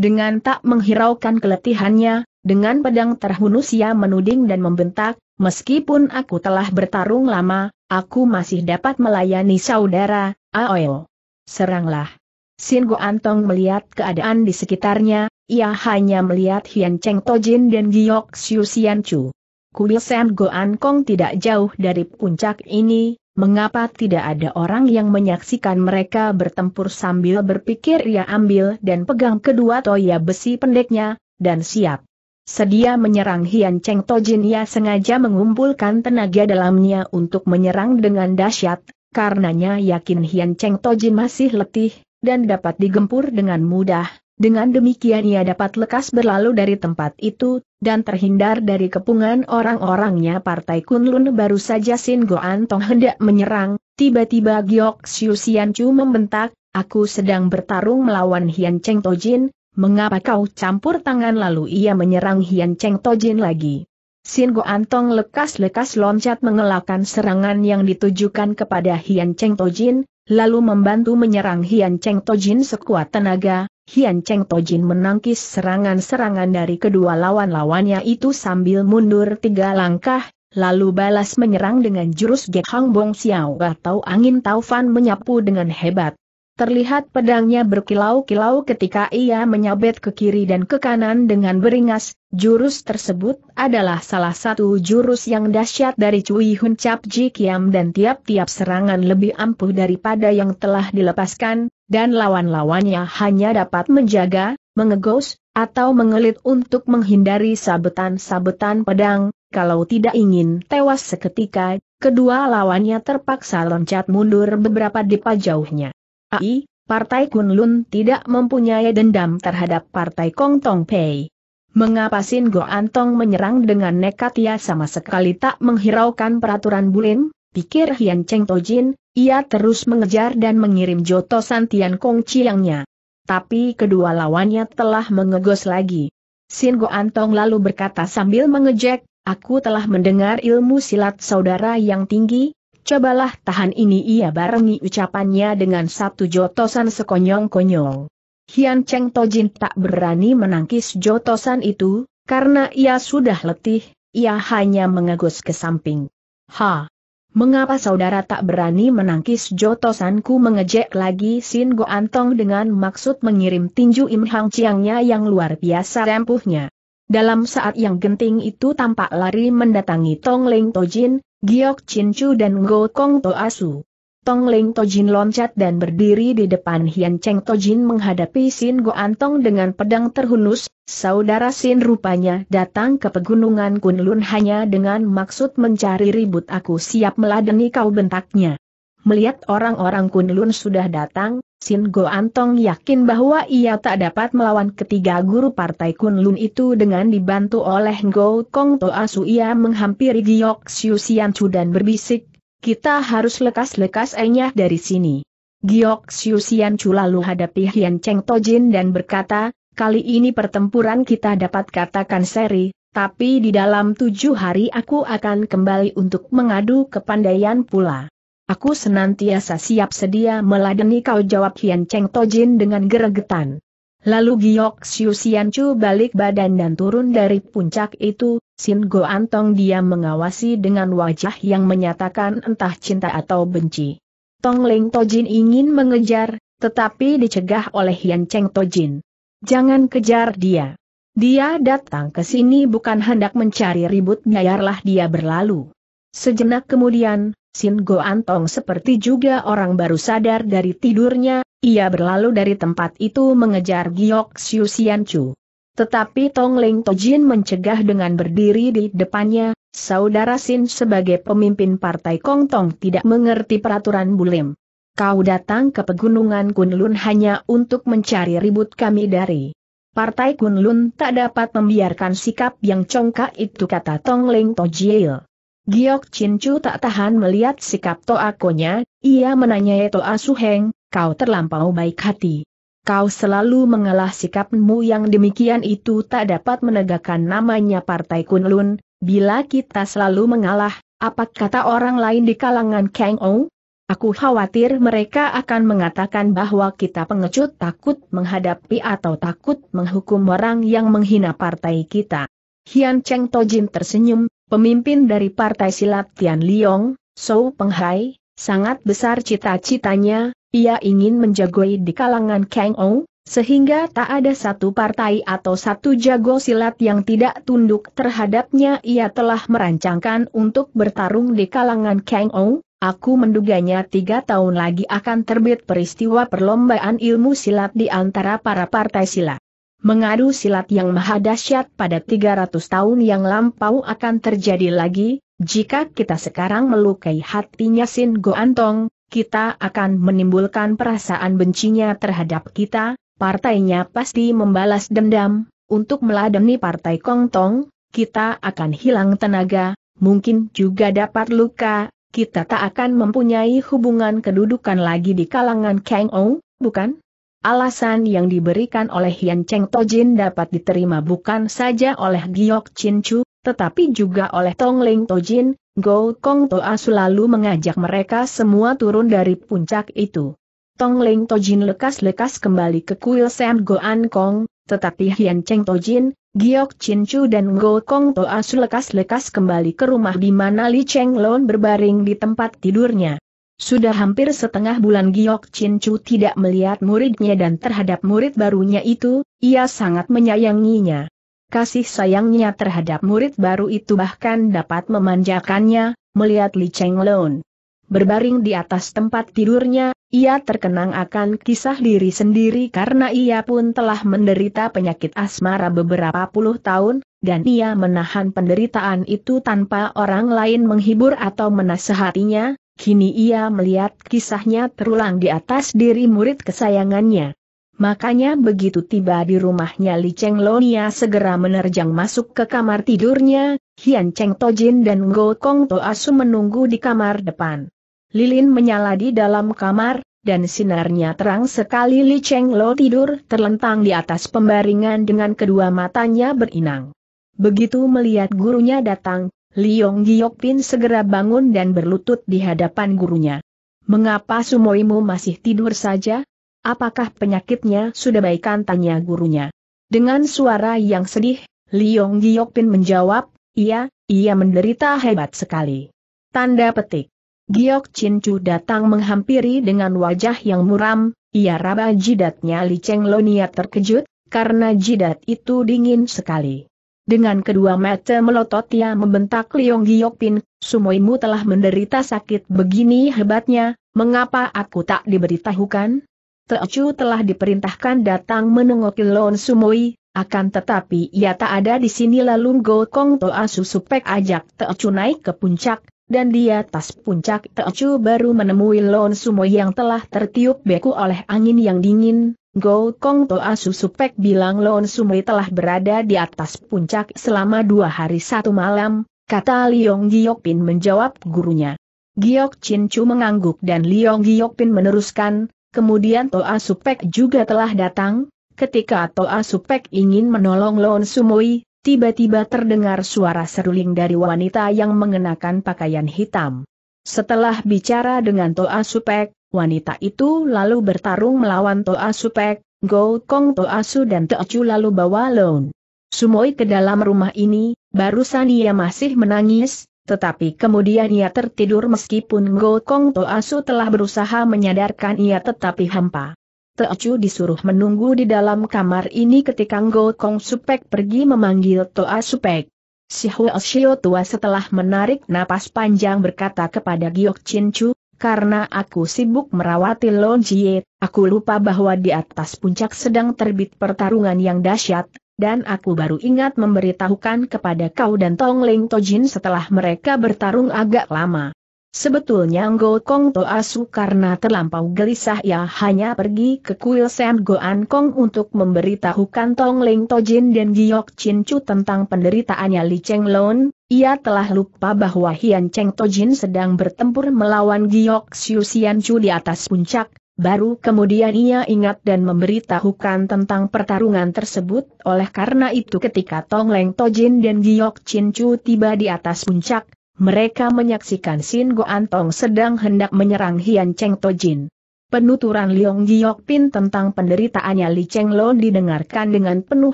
Dengan tak menghiraukan keletihannya, dengan pedang terhunus ia menuding dan membentak, meskipun aku telah bertarung lama, aku masih dapat melayani saudara, Aoyo. Seranglah. Sin Go Antong melihat keadaan di sekitarnya, ia hanya melihat Hian Cheng Tojin dan Giyok Xiu Sian Chu kuil Sam Goan Kong tidak jauh dari puncak ini, mengapa tidak ada orang yang menyaksikan mereka bertempur sambil berpikir ia ambil dan pegang kedua toya besi pendeknya, dan siap. Sedia menyerang Hian Cheng Tojin ia sengaja mengumpulkan tenaga dalamnya untuk menyerang dengan dahsyat, karenanya yakin Hian Cheng Tojin masih letih, dan dapat digempur dengan mudah, dengan demikian ia dapat lekas berlalu dari tempat itu, dan terhindar dari kepungan orang-orangnya Partai Kunlun baru saja Sin Goan Tong hendak menyerang, tiba-tiba Giok Xiu Xian Chu membentak, aku sedang bertarung melawan Hian Cheng Tojin, mengapa kau campur tangan lalu ia menyerang Hian Cheng Tojin lagi. Sin Goan Tong lekas-lekas loncat mengelakkan serangan yang ditujukan kepada Hian Cheng Tojin, lalu membantu menyerang Hian Cheng Tojin sekuat tenaga, Hian Cheng Tojin menangkis serangan-serangan dari kedua lawan-lawannya itu sambil mundur tiga langkah, lalu balas menyerang dengan jurus Gek Hang Bong Xiao atau angin taufan menyapu dengan hebat. Terlihat pedangnya berkilau-kilau ketika ia menyabet ke kiri dan ke kanan dengan beringas, jurus tersebut adalah salah satu jurus yang dahsyat dari Cui Hun Cap Ji Kiam dan tiap-tiap serangan lebih ampuh daripada yang telah dilepaskan, dan lawan-lawannya hanya dapat menjaga, mengegos, atau mengelit untuk menghindari sabetan-sabetan pedang, kalau tidak ingin tewas seketika, kedua lawannya terpaksa loncat mundur beberapa depa jauhnya. AI, Partai Kunlun tidak mempunyai dendam terhadap Partai Kong Tong Pei. Mengapa Sin Go Antong menyerang dengan nekat ya sama sekali tak menghiraukan peraturan bulim? pikir Hian Cheng Tojin, ia terus mengejar dan mengirim Joto Tian Kong Chiangnya. Tapi kedua lawannya telah mengegos lagi. Sin Go Antong lalu berkata sambil mengejek, aku telah mendengar ilmu silat saudara yang tinggi, cobalah tahan ini ia barengi ucapannya dengan satu jotosan sekonyong-konyong. Hian Cheng Tojin tak berani menangkis jotosan itu, karena ia sudah letih, ia hanya mengegos ke samping. Ha! Mengapa saudara tak berani menangkis jotosanku mengejek lagi Sin Go Antong dengan maksud mengirim tinju Im Hang Chiangnya yang luar biasa rempuhnya. Dalam saat yang genting itu tampak lari mendatangi Tong Leng Tojin, Giok Chin Chu dan Go Kong To Asu. Tong Ling Tojin loncat dan berdiri di depan Hian Cheng Tojin menghadapi Sin Go Antong dengan pedang terhunus, saudara Sin rupanya datang ke pegunungan Kunlun hanya dengan maksud mencari ribut aku siap meladeni kau bentaknya. Melihat orang-orang Kunlun sudah datang, Sin Go Antong yakin bahwa ia tak dapat melawan ketiga guru partai Kunlun itu dengan dibantu oleh Ngo Kong Toa Su ia menghampiri Giok Siu Xian Chu dan berbisik, kita harus lekas-lekas enyah dari sini. Giok Xiuxian Chu lalu hadapi Hian Cheng Tojin dan berkata, kali ini pertempuran kita dapat katakan seri, tapi di dalam tujuh hari aku akan kembali untuk mengadu kepandaian pula. Aku senantiasa siap sedia meladeni kau jawab Hian Cheng Tojin dengan geregetan. Lalu Giok Xiuxian Chu balik badan dan turun dari puncak itu, Sin Go Antong dia mengawasi dengan wajah yang menyatakan entah cinta atau benci. Tong Leng Tojin ingin mengejar, tetapi dicegah oleh Yan Cheng Tojin. Jangan kejar dia. Dia datang ke sini bukan hendak mencari ribut biarlah dia berlalu. Sejenak kemudian, Sin Go Antong seperti juga orang baru sadar dari tidurnya, ia berlalu dari tempat itu mengejar Giok Xiu Chu. Tetapi Tong Leng Tojin mencegah dengan berdiri di depannya, saudara Sin sebagai pemimpin partai Kong Tong tidak mengerti peraturan Bulim. Kau datang ke pegunungan Kunlun hanya untuk mencari ribut kami dari Partai Kunlun tak dapat membiarkan sikap yang congkak itu kata Tong Leng Tojil. Giok Chin Chu tak tahan melihat sikap Toakonya, ia menanyai Toa Suheng, kau terlampau baik hati kau selalu mengalah sikapmu yang demikian itu tak dapat menegakkan namanya Partai Kunlun, bila kita selalu mengalah, apa kata orang lain di kalangan Kang Ou? Aku khawatir mereka akan mengatakan bahwa kita pengecut takut menghadapi atau takut menghukum orang yang menghina partai kita. Hian Cheng Tojin tersenyum, pemimpin dari Partai Silat Tian Liong, Sou Penghai, Sangat besar cita-citanya, ia ingin menjagoi di kalangan Kang Ou, sehingga tak ada satu partai atau satu jago silat yang tidak tunduk terhadapnya ia telah merancangkan untuk bertarung di kalangan Kang Ou, aku menduganya tiga tahun lagi akan terbit peristiwa perlombaan ilmu silat di antara para partai silat. Mengadu silat yang mahadasyat dahsyat pada 300 tahun yang lampau akan terjadi lagi, jika kita sekarang melukai hatinya Sin Go Antong, kita akan menimbulkan perasaan bencinya terhadap kita, partainya pasti membalas dendam, untuk meladeni partai Kong Tong, kita akan hilang tenaga, mungkin juga dapat luka, kita tak akan mempunyai hubungan kedudukan lagi di kalangan Kang Ou, bukan? Alasan yang diberikan oleh Hian Cheng Tojin dapat diterima bukan saja oleh Giok Chin Chu, tetapi juga oleh Tong Ling Tojin, Go Kong Toa selalu mengajak mereka semua turun dari puncak itu. Tong Ling Tojin lekas-lekas kembali ke kuil Sam Goan Kong, tetapi Hian Cheng Tojin, Giok Chin Chu dan Go Kong Toa lekas-lekas kembali ke rumah di mana Li Cheng Lon berbaring di tempat tidurnya. Sudah hampir setengah bulan Giok Chin Chu tidak melihat muridnya dan terhadap murid barunya itu, ia sangat menyayanginya kasih sayangnya terhadap murid baru itu bahkan dapat memanjakannya, melihat Li Cheng Lon. Berbaring di atas tempat tidurnya, ia terkenang akan kisah diri sendiri karena ia pun telah menderita penyakit asmara beberapa puluh tahun, dan ia menahan penderitaan itu tanpa orang lain menghibur atau menasehatinya, kini ia melihat kisahnya terulang di atas diri murid kesayangannya. Makanya begitu tiba di rumahnya Li Cheng Lonia segera menerjang masuk ke kamar tidurnya, Hian Cheng Tojin dan Go Kong Toasu menunggu di kamar depan. Lilin menyala di dalam kamar, dan sinarnya terang sekali Li Cheng Lo tidur terlentang di atas pembaringan dengan kedua matanya berinang. Begitu melihat gurunya datang, Li Yong Liong Pin segera bangun dan berlutut di hadapan gurunya. Mengapa sumoimu masih tidur saja? Apakah penyakitnya sudah baikan tanya gurunya. Dengan suara yang sedih, Liong Giokpin menjawab, iya, ia menderita hebat sekali. Tanda petik. Giok Chin Chu datang menghampiri dengan wajah yang muram, ia raba jidatnya Li Cheng Lonia terkejut, karena jidat itu dingin sekali. Dengan kedua mata melotot ia membentak Liong Giokpin, sumoimu telah menderita sakit begini hebatnya, mengapa aku tak diberitahukan? Teocu telah diperintahkan datang menengok Lon Sumoi, akan tetapi ia tak ada di sini lalu Go Kong Toa Susupek ajak Teocu naik ke puncak, dan di atas puncak Teocu baru menemui Lon Sumoi yang telah tertiup beku oleh angin yang dingin. Go Kong Toa Susupek bilang Lon Sumoi telah berada di atas puncak selama dua hari satu malam, kata Liong Giokpin menjawab gurunya. Giok Chin Chu mengangguk dan Liong Giokpin meneruskan, Kemudian Toa Supek juga telah datang, ketika Toa Supek ingin menolong Lon Sumoi, tiba-tiba terdengar suara seruling dari wanita yang mengenakan pakaian hitam. Setelah bicara dengan Toa Supek, wanita itu lalu bertarung melawan Toa Supek, Go Kong Toa Su dan Chu lalu bawa Lon. Sumoi ke dalam rumah ini, barusan ia masih menangis, tetapi kemudian ia tertidur meskipun Go Kong To Asu telah berusaha menyadarkan ia tetapi hampa. Teocu disuruh menunggu di dalam kamar ini ketika Go Kong Supek pergi memanggil To Asu Pek. Si Huo Shio tua setelah menarik napas panjang berkata kepada Giok Chin Chu, karena aku sibuk merawati Lon Jie, aku lupa bahwa di atas puncak sedang terbit pertarungan yang dahsyat, dan aku baru ingat memberitahukan kepada kau dan Tong Ling Tojin setelah mereka bertarung agak lama. Sebetulnya Ngo Kong Asu karena terlampau gelisah ya hanya pergi ke kuil Sam Goan Kong untuk memberitahukan Tong Ling Tojin dan Giok Chin Chu tentang penderitaannya Li Cheng Lon, ia telah lupa bahwa Hian Cheng Tojin sedang bertempur melawan Giok Xiu Sian Chu di atas puncak, Baru kemudian ia ingat dan memberitahukan tentang pertarungan tersebut, oleh karena itu ketika Tong Leng Tojin dan Giok Chin Chu tiba di atas puncak, mereka menyaksikan Sin Go Antong sedang hendak menyerang Hian Cheng Tojin. Penuturan Liong Giok Pin tentang penderitaannya Li Cheng Lon didengarkan dengan penuh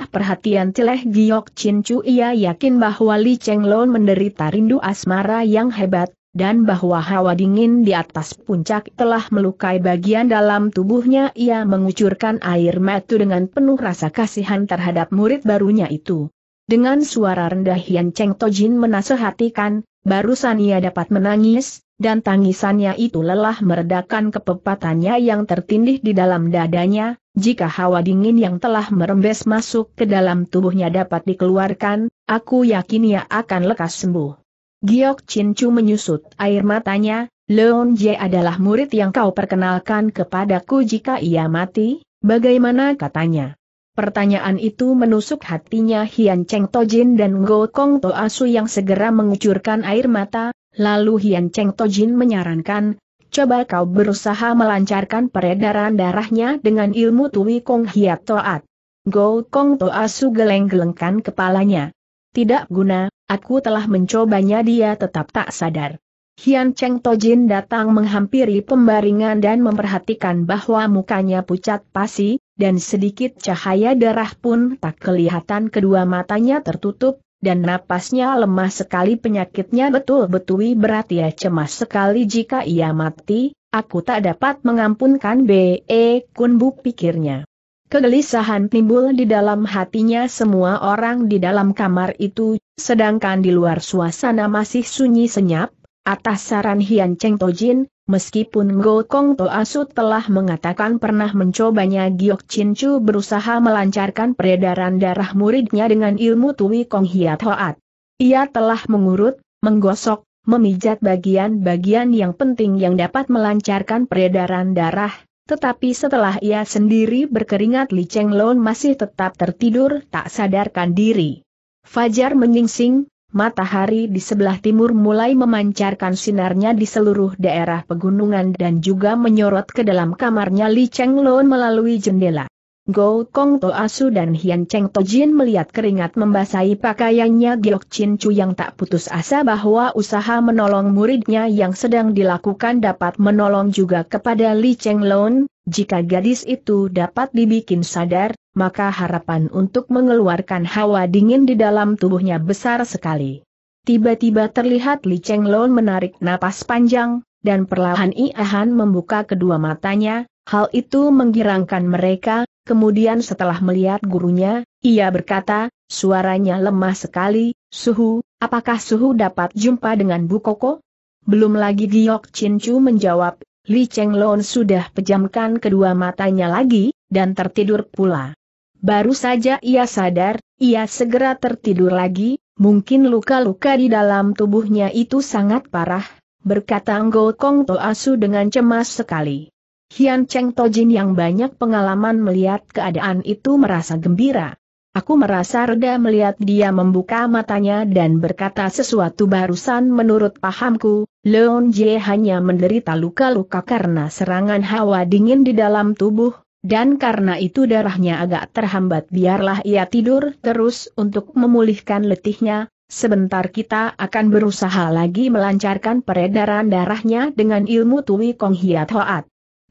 perhatian celeh Giok Chin Chu ia yakin bahwa Li Cheng Lon menderita rindu asmara yang hebat, dan bahwa hawa dingin di atas puncak telah melukai bagian dalam tubuhnya ia mengucurkan air mata dengan penuh rasa kasihan terhadap murid barunya itu. Dengan suara rendah Hian Cheng Tojin menasehatikan, barusan ia dapat menangis, dan tangisannya itu lelah meredakan kepepatannya yang tertindih di dalam dadanya, jika hawa dingin yang telah merembes masuk ke dalam tubuhnya dapat dikeluarkan, aku yakin ia akan lekas sembuh. Giok Chin Chu menyusut air matanya, Leon J adalah murid yang kau perkenalkan kepadaku jika ia mati, bagaimana katanya? Pertanyaan itu menusuk hatinya Hian Cheng Tojin dan Ngo Kong Toasu yang segera mengucurkan air mata, lalu Hian Cheng Tojin menyarankan, coba kau berusaha melancarkan peredaran darahnya dengan ilmu Tui Kong Hiat Toat. Ngo Kong Toasu geleng-gelengkan kepalanya. Tidak guna, Aku telah mencobanya dia tetap tak sadar. Hian Cheng Tojin datang menghampiri pembaringan dan memperhatikan bahwa mukanya pucat pasi, dan sedikit cahaya darah pun tak kelihatan kedua matanya tertutup, dan napasnya lemah sekali penyakitnya betul-betul berat ya cemas sekali jika ia mati, aku tak dapat mengampunkan B.E. Kunbu pikirnya. Kegelisahan timbul di dalam hatinya semua orang di dalam kamar itu, sedangkan di luar suasana masih sunyi senyap, atas saran Hian Cheng Tojin, meskipun Go Kong To Asu telah mengatakan pernah mencobanya Giok Chin Chu berusaha melancarkan peredaran darah muridnya dengan ilmu Tui Kong Hiat Hoat. Ia telah mengurut, menggosok, memijat bagian-bagian yang penting yang dapat melancarkan peredaran darah, tetapi setelah ia sendiri berkeringat Li Cheng Long masih tetap tertidur tak sadarkan diri. Fajar menyingsing, matahari di sebelah timur mulai memancarkan sinarnya di seluruh daerah pegunungan dan juga menyorot ke dalam kamarnya Li Cheng Long melalui jendela. Go Kong To Asu dan Hian Cheng To Jin melihat keringat membasahi pakaiannya Giok Chin Chu yang tak putus asa bahwa usaha menolong muridnya yang sedang dilakukan dapat menolong juga kepada Li Cheng Lon, jika gadis itu dapat dibikin sadar, maka harapan untuk mengeluarkan hawa dingin di dalam tubuhnya besar sekali. Tiba-tiba terlihat Li Cheng Lon menarik napas panjang, dan perlahan Iahan membuka kedua matanya, Hal itu menggirangkan mereka, Kemudian setelah melihat gurunya, ia berkata, suaranya lemah sekali, Suhu, apakah Suhu dapat jumpa dengan Bu Koko? Belum lagi Giok Chin Chu menjawab, Li Cheng Lon sudah pejamkan kedua matanya lagi, dan tertidur pula. Baru saja ia sadar, ia segera tertidur lagi, mungkin luka-luka di dalam tubuhnya itu sangat parah, berkata Ngo Kong Toasu dengan cemas sekali. Hian Cheng Tojin yang banyak pengalaman melihat keadaan itu merasa gembira. Aku merasa reda melihat dia membuka matanya dan berkata sesuatu barusan menurut pahamku, Leon Jie hanya menderita luka-luka karena serangan hawa dingin di dalam tubuh, dan karena itu darahnya agak terhambat biarlah ia tidur terus untuk memulihkan letihnya, sebentar kita akan berusaha lagi melancarkan peredaran darahnya dengan ilmu Tui Kong Hiat Hoat.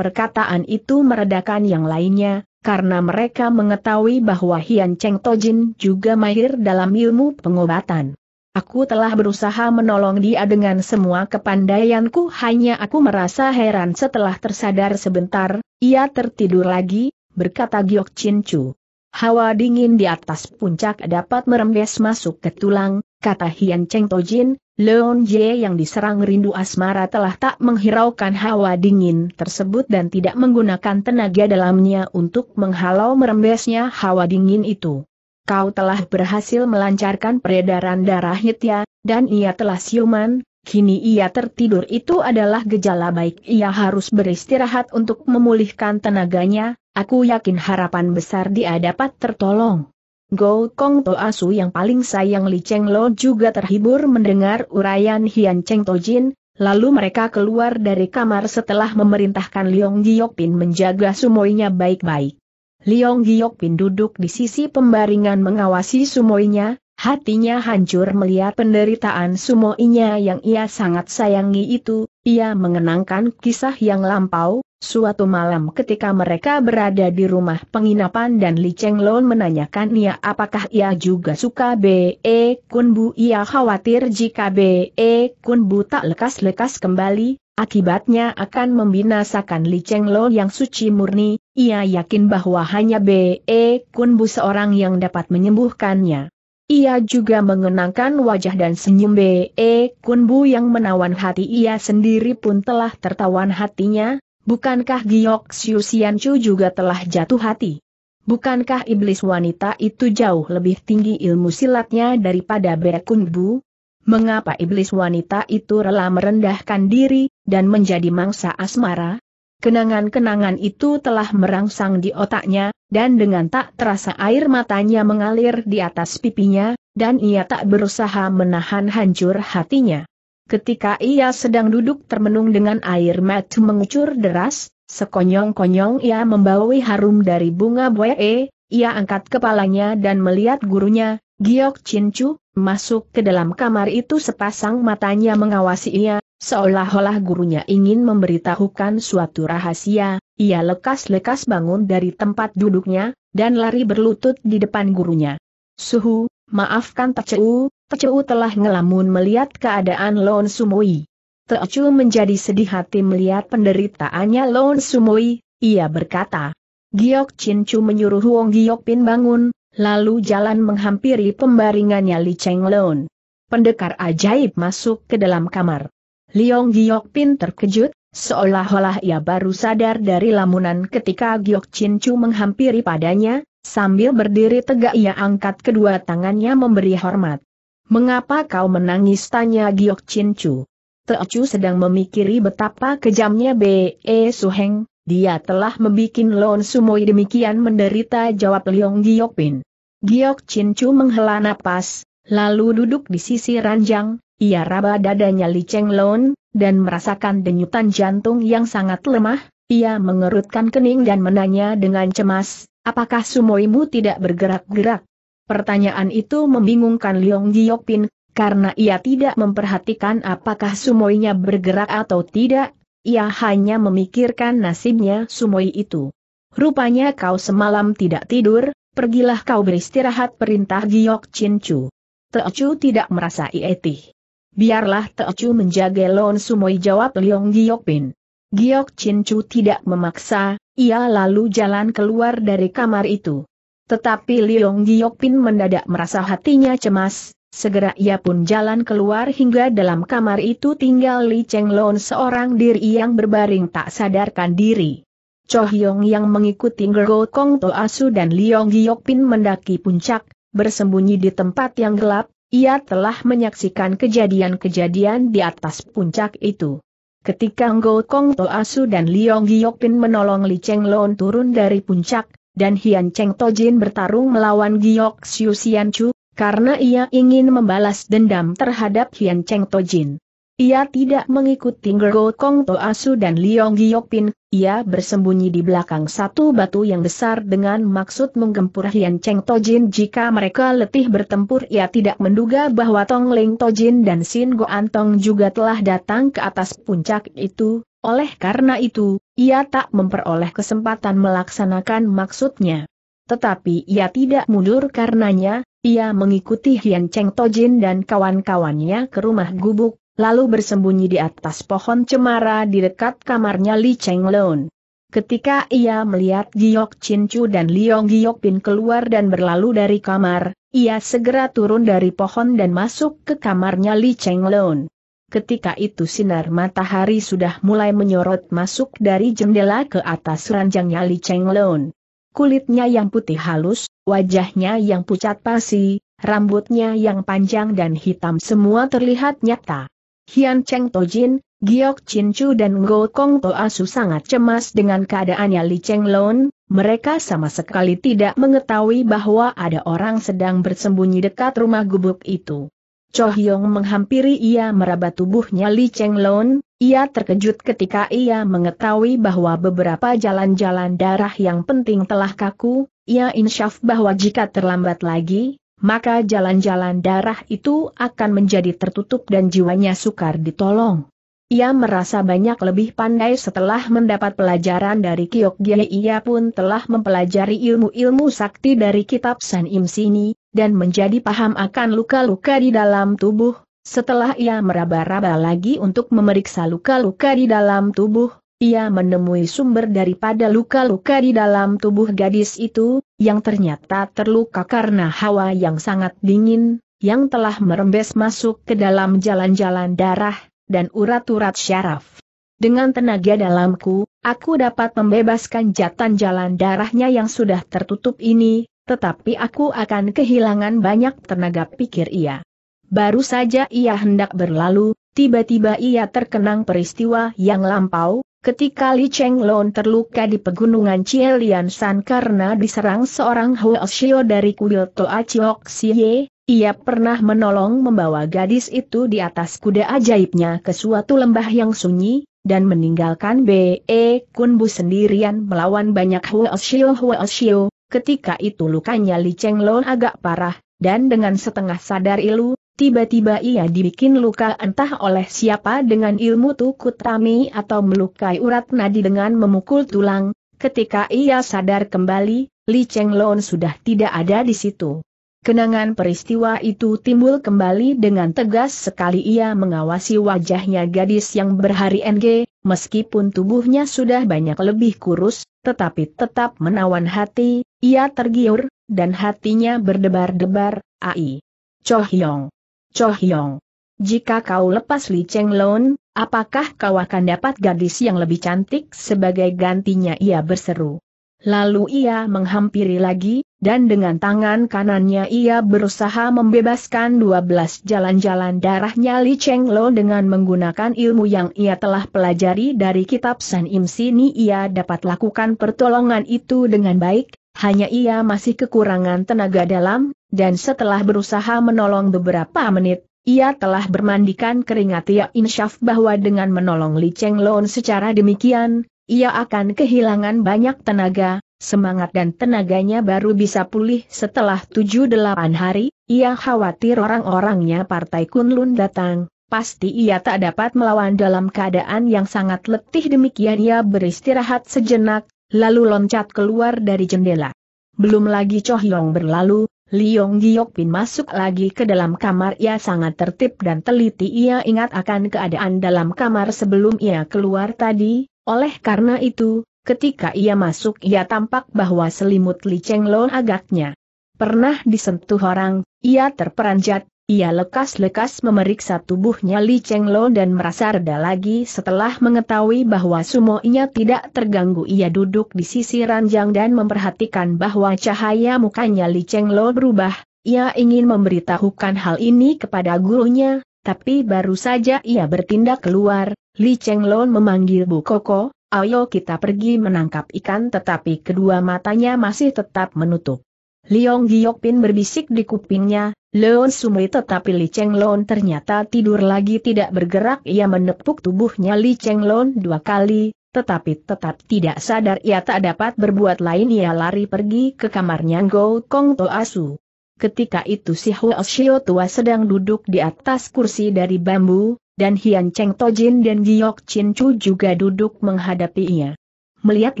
Perkataan itu meredakan yang lainnya, karena mereka mengetahui bahwa Hian Cheng Tojin juga mahir dalam ilmu pengobatan. Aku telah berusaha menolong dia dengan semua kepandaianku hanya aku merasa heran setelah tersadar sebentar, ia tertidur lagi, berkata Giok Chin Chu. Hawa dingin di atas puncak dapat merembes masuk ke tulang, kata Hian Cheng Tojin, Leon Ye yang diserang rindu asmara telah tak menghiraukan hawa dingin tersebut dan tidak menggunakan tenaga dalamnya untuk menghalau merembesnya hawa dingin itu. Kau telah berhasil melancarkan peredaran darah Hitya, dan ia telah siuman, kini ia tertidur itu adalah gejala baik ia harus beristirahat untuk memulihkan tenaganya, aku yakin harapan besar dia dapat tertolong. Gol Kong To Asu yang paling sayang Li Cheng Lo juga terhibur mendengar uraian Hian Cheng To Jin. Lalu mereka keluar dari kamar setelah memerintahkan Liong Pin menjaga sumoinya baik-baik. Liong Pin duduk di sisi pembaringan mengawasi sumoinya, Hatinya hancur melihat penderitaan sumoinya yang ia sangat sayangi itu, ia mengenangkan kisah yang lampau, suatu malam ketika mereka berada di rumah penginapan dan Li Cheng Lon menanyakan ia ya, apakah ia juga suka B.E. Kun Bu ia khawatir jika B.E. Kun Bu tak lekas-lekas kembali, Akibatnya akan membinasakan Li Cheng Lon yang suci murni, ia yakin bahwa hanya B.E. Kun Bu seorang yang dapat menyembuhkannya. Ia juga mengenangkan wajah dan senyum B.E. Kunbu yang menawan hati ia sendiri pun telah tertawan hatinya, bukankah Giok Siu Chu juga telah jatuh hati? Bukankah iblis wanita itu jauh lebih tinggi ilmu silatnya daripada Be Kunbu? Mengapa iblis wanita itu rela merendahkan diri, dan menjadi mangsa asmara? Kenangan-kenangan itu telah merangsang di otaknya, dan dengan tak terasa air matanya mengalir di atas pipinya, dan ia tak berusaha menahan hancur hatinya. Ketika ia sedang duduk termenung dengan air mata mengucur deras, sekonyong-konyong ia membawai harum dari bunga buaya. ia angkat kepalanya dan melihat gurunya, Giok Chu, masuk ke dalam kamar itu sepasang matanya mengawasi ia, Seolah-olah gurunya ingin memberitahukan suatu rahasia, ia lekas-lekas bangun dari tempat duduknya, dan lari berlutut di depan gurunya. Suhu, maafkan Teceu, Teceu telah ngelamun melihat keadaan Lon Sumoi. Teceu menjadi sedih hati melihat penderitaannya Lon Sumoi. ia berkata. Giok Chin Chu menyuruh Wong Giok Pin bangun, lalu jalan menghampiri pembaringannya Li Cheng Lon. Pendekar ajaib masuk ke dalam kamar. Liong Giok Pin terkejut, seolah-olah ia baru sadar dari lamunan ketika Giok Chin Chu menghampiri padanya, sambil berdiri tegak ia angkat kedua tangannya memberi hormat. Mengapa kau menangis tanya Giok Chin Chu? Teocu sedang memikiri betapa kejamnya B.E. E Heng. dia telah membuat Lon Sumoi demikian menderita jawab Liong Giok Pin. Giok Chin Chu menghela napas, lalu duduk di sisi ranjang, ia raba dadanya Li Cheng Lon, dan merasakan denyutan jantung yang sangat lemah, ia mengerutkan kening dan menanya dengan cemas, apakah sumoimu tidak bergerak-gerak? Pertanyaan itu membingungkan Leong Giokpin, karena ia tidak memperhatikan apakah sumoinya bergerak atau tidak, ia hanya memikirkan nasibnya sumoi itu. Rupanya kau semalam tidak tidur, pergilah kau beristirahat perintah Giok Chin Chu. Chu tidak merasa ietih. Biarlah Teocu menjaga Lon Sumoi jawab Leong Giokpin. Giok Chin Chu tidak memaksa, ia lalu jalan keluar dari kamar itu. Tetapi Leong Giokpin mendadak merasa hatinya cemas, segera ia pun jalan keluar hingga dalam kamar itu tinggal Li Cheng Lon seorang diri yang berbaring tak sadarkan diri. Cho Hyong yang mengikuti Gergo Kong Asu dan Leong Giokpin mendaki puncak, bersembunyi di tempat yang gelap, ia telah menyaksikan kejadian-kejadian di atas puncak itu. Ketika Ngo Kong To Asu dan Liong Pin menolong Li Cheng Lon turun dari puncak, dan Hian Cheng Tojin bertarung melawan Giok Xiu Chu, karena ia ingin membalas dendam terhadap Hian Cheng Tojin. Ia tidak mengikuti Gergo Kong Toasu dan Liong Giokpin, ia bersembunyi di belakang satu batu yang besar dengan maksud menggempur Hian Cheng Tojin jika mereka letih bertempur ia tidak menduga bahwa Tong Ling Tojin dan Sin Go Antong juga telah datang ke atas puncak itu, oleh karena itu, ia tak memperoleh kesempatan melaksanakan maksudnya. Tetapi ia tidak mundur karenanya, ia mengikuti Hian Cheng Tojin dan kawan-kawannya ke rumah gubuk, lalu bersembunyi di atas pohon cemara di dekat kamarnya Li Cheng Lon. Ketika ia melihat Giok Chin Chu dan Liong Giok Pin keluar dan berlalu dari kamar, ia segera turun dari pohon dan masuk ke kamarnya Li Cheng Lon. Ketika itu sinar matahari sudah mulai menyorot masuk dari jendela ke atas ranjangnya Li Cheng Lon. Kulitnya yang putih halus, wajahnya yang pucat pasi, rambutnya yang panjang dan hitam semua terlihat nyata. Hian Cheng Tojin, Giok Chin Chu dan Ngo Kong Toasu sangat cemas dengan keadaannya Li Cheng Lon, mereka sama sekali tidak mengetahui bahwa ada orang sedang bersembunyi dekat rumah gubuk itu. Cho Hyong menghampiri ia meraba tubuhnya Li Cheng Lon, ia terkejut ketika ia mengetahui bahwa beberapa jalan-jalan darah yang penting telah kaku, ia insyaf bahwa jika terlambat lagi, maka jalan-jalan darah itu akan menjadi tertutup dan jiwanya sukar ditolong. Ia merasa banyak lebih pandai setelah mendapat pelajaran dari Gye. Ia pun telah mempelajari ilmu-ilmu sakti dari kitab San Im Sini, dan menjadi paham akan luka-luka di dalam tubuh. Setelah ia meraba-raba lagi untuk memeriksa luka-luka di dalam tubuh, ia menemui sumber daripada luka-luka di dalam tubuh gadis itu, yang ternyata terluka karena hawa yang sangat dingin, yang telah merembes masuk ke dalam jalan-jalan darah, dan urat-urat syaraf. Dengan tenaga dalamku, aku dapat membebaskan jatan jalan darahnya yang sudah tertutup ini, tetapi aku akan kehilangan banyak tenaga pikir ia. Baru saja ia hendak berlalu, tiba-tiba ia terkenang peristiwa yang lampau, Ketika Li Cheng Lon terluka di pegunungan Chielian San karena diserang seorang Huoshio dari kuil Toa Chiok Xie, ia pernah menolong membawa gadis itu di atas kuda ajaibnya ke suatu lembah yang sunyi, dan meninggalkan B.E. Kunbu sendirian melawan banyak Huo huoshio ketika itu lukanya Li Cheng Lon agak parah, dan dengan setengah sadar ilu, Tiba-tiba ia dibikin luka entah oleh siapa dengan ilmu rami atau melukai urat nadi dengan memukul tulang, ketika ia sadar kembali, Li Cheng Lon sudah tidak ada di situ. Kenangan peristiwa itu timbul kembali dengan tegas sekali ia mengawasi wajahnya gadis yang berhari NG, meskipun tubuhnya sudah banyak lebih kurus, tetapi tetap menawan hati, ia tergiur, dan hatinya berdebar-debar, ai. Cho Hyong. Cho Hyong. Jika kau lepas Li Cheng Lon, apakah kau akan dapat gadis yang lebih cantik sebagai gantinya ia berseru. Lalu ia menghampiri lagi, dan dengan tangan kanannya ia berusaha membebaskan 12 jalan-jalan darahnya Li Cheng Lo dengan menggunakan ilmu yang ia telah pelajari dari kitab San Im Sini ia dapat lakukan pertolongan itu dengan baik, hanya ia masih kekurangan tenaga dalam, dan setelah berusaha menolong beberapa menit, ia telah bermandikan keringat ia insyaf bahwa dengan menolong Li Cheng Lon secara demikian, ia akan kehilangan banyak tenaga, semangat dan tenaganya baru bisa pulih setelah 7-8 hari, ia khawatir orang-orangnya partai Kunlun datang, pasti ia tak dapat melawan dalam keadaan yang sangat letih demikian ia beristirahat sejenak, lalu loncat keluar dari jendela. Belum lagi Cho Hyong berlalu, Liong Giokpin masuk lagi ke dalam kamar ia sangat tertib dan teliti ia ingat akan keadaan dalam kamar sebelum ia keluar tadi, oleh karena itu, ketika ia masuk ia tampak bahwa selimut Li Cheng Lo agaknya pernah disentuh orang, ia terperanjat, ia lekas-lekas memeriksa tubuhnya Li Cheng Lo dan merasa reda lagi setelah mengetahui bahwa sumo-nya tidak terganggu. Ia duduk di sisi ranjang dan memperhatikan bahwa cahaya mukanya Li Cheng Lo berubah. Ia ingin memberitahukan hal ini kepada gurunya, tapi baru saja ia bertindak keluar, Li Cheng Lo memanggil Bu Koko, ayo kita pergi menangkap ikan tetapi kedua matanya masih tetap menutup. Liong Giokpin berbisik di kupingnya, Leon Sumri tetapi Li Cheng Lon ternyata tidur lagi tidak bergerak ia menepuk tubuhnya Li Cheng Lon dua kali, tetapi tetap tidak sadar ia tak dapat berbuat lain ia lari pergi ke kamarnya Go Kong To Asu. Ketika itu si Huo Xiao tua sedang duduk di atas kursi dari bambu, dan Hian Cheng Tojin dan Giok Chin Chu juga duduk menghadapi ia. Melihat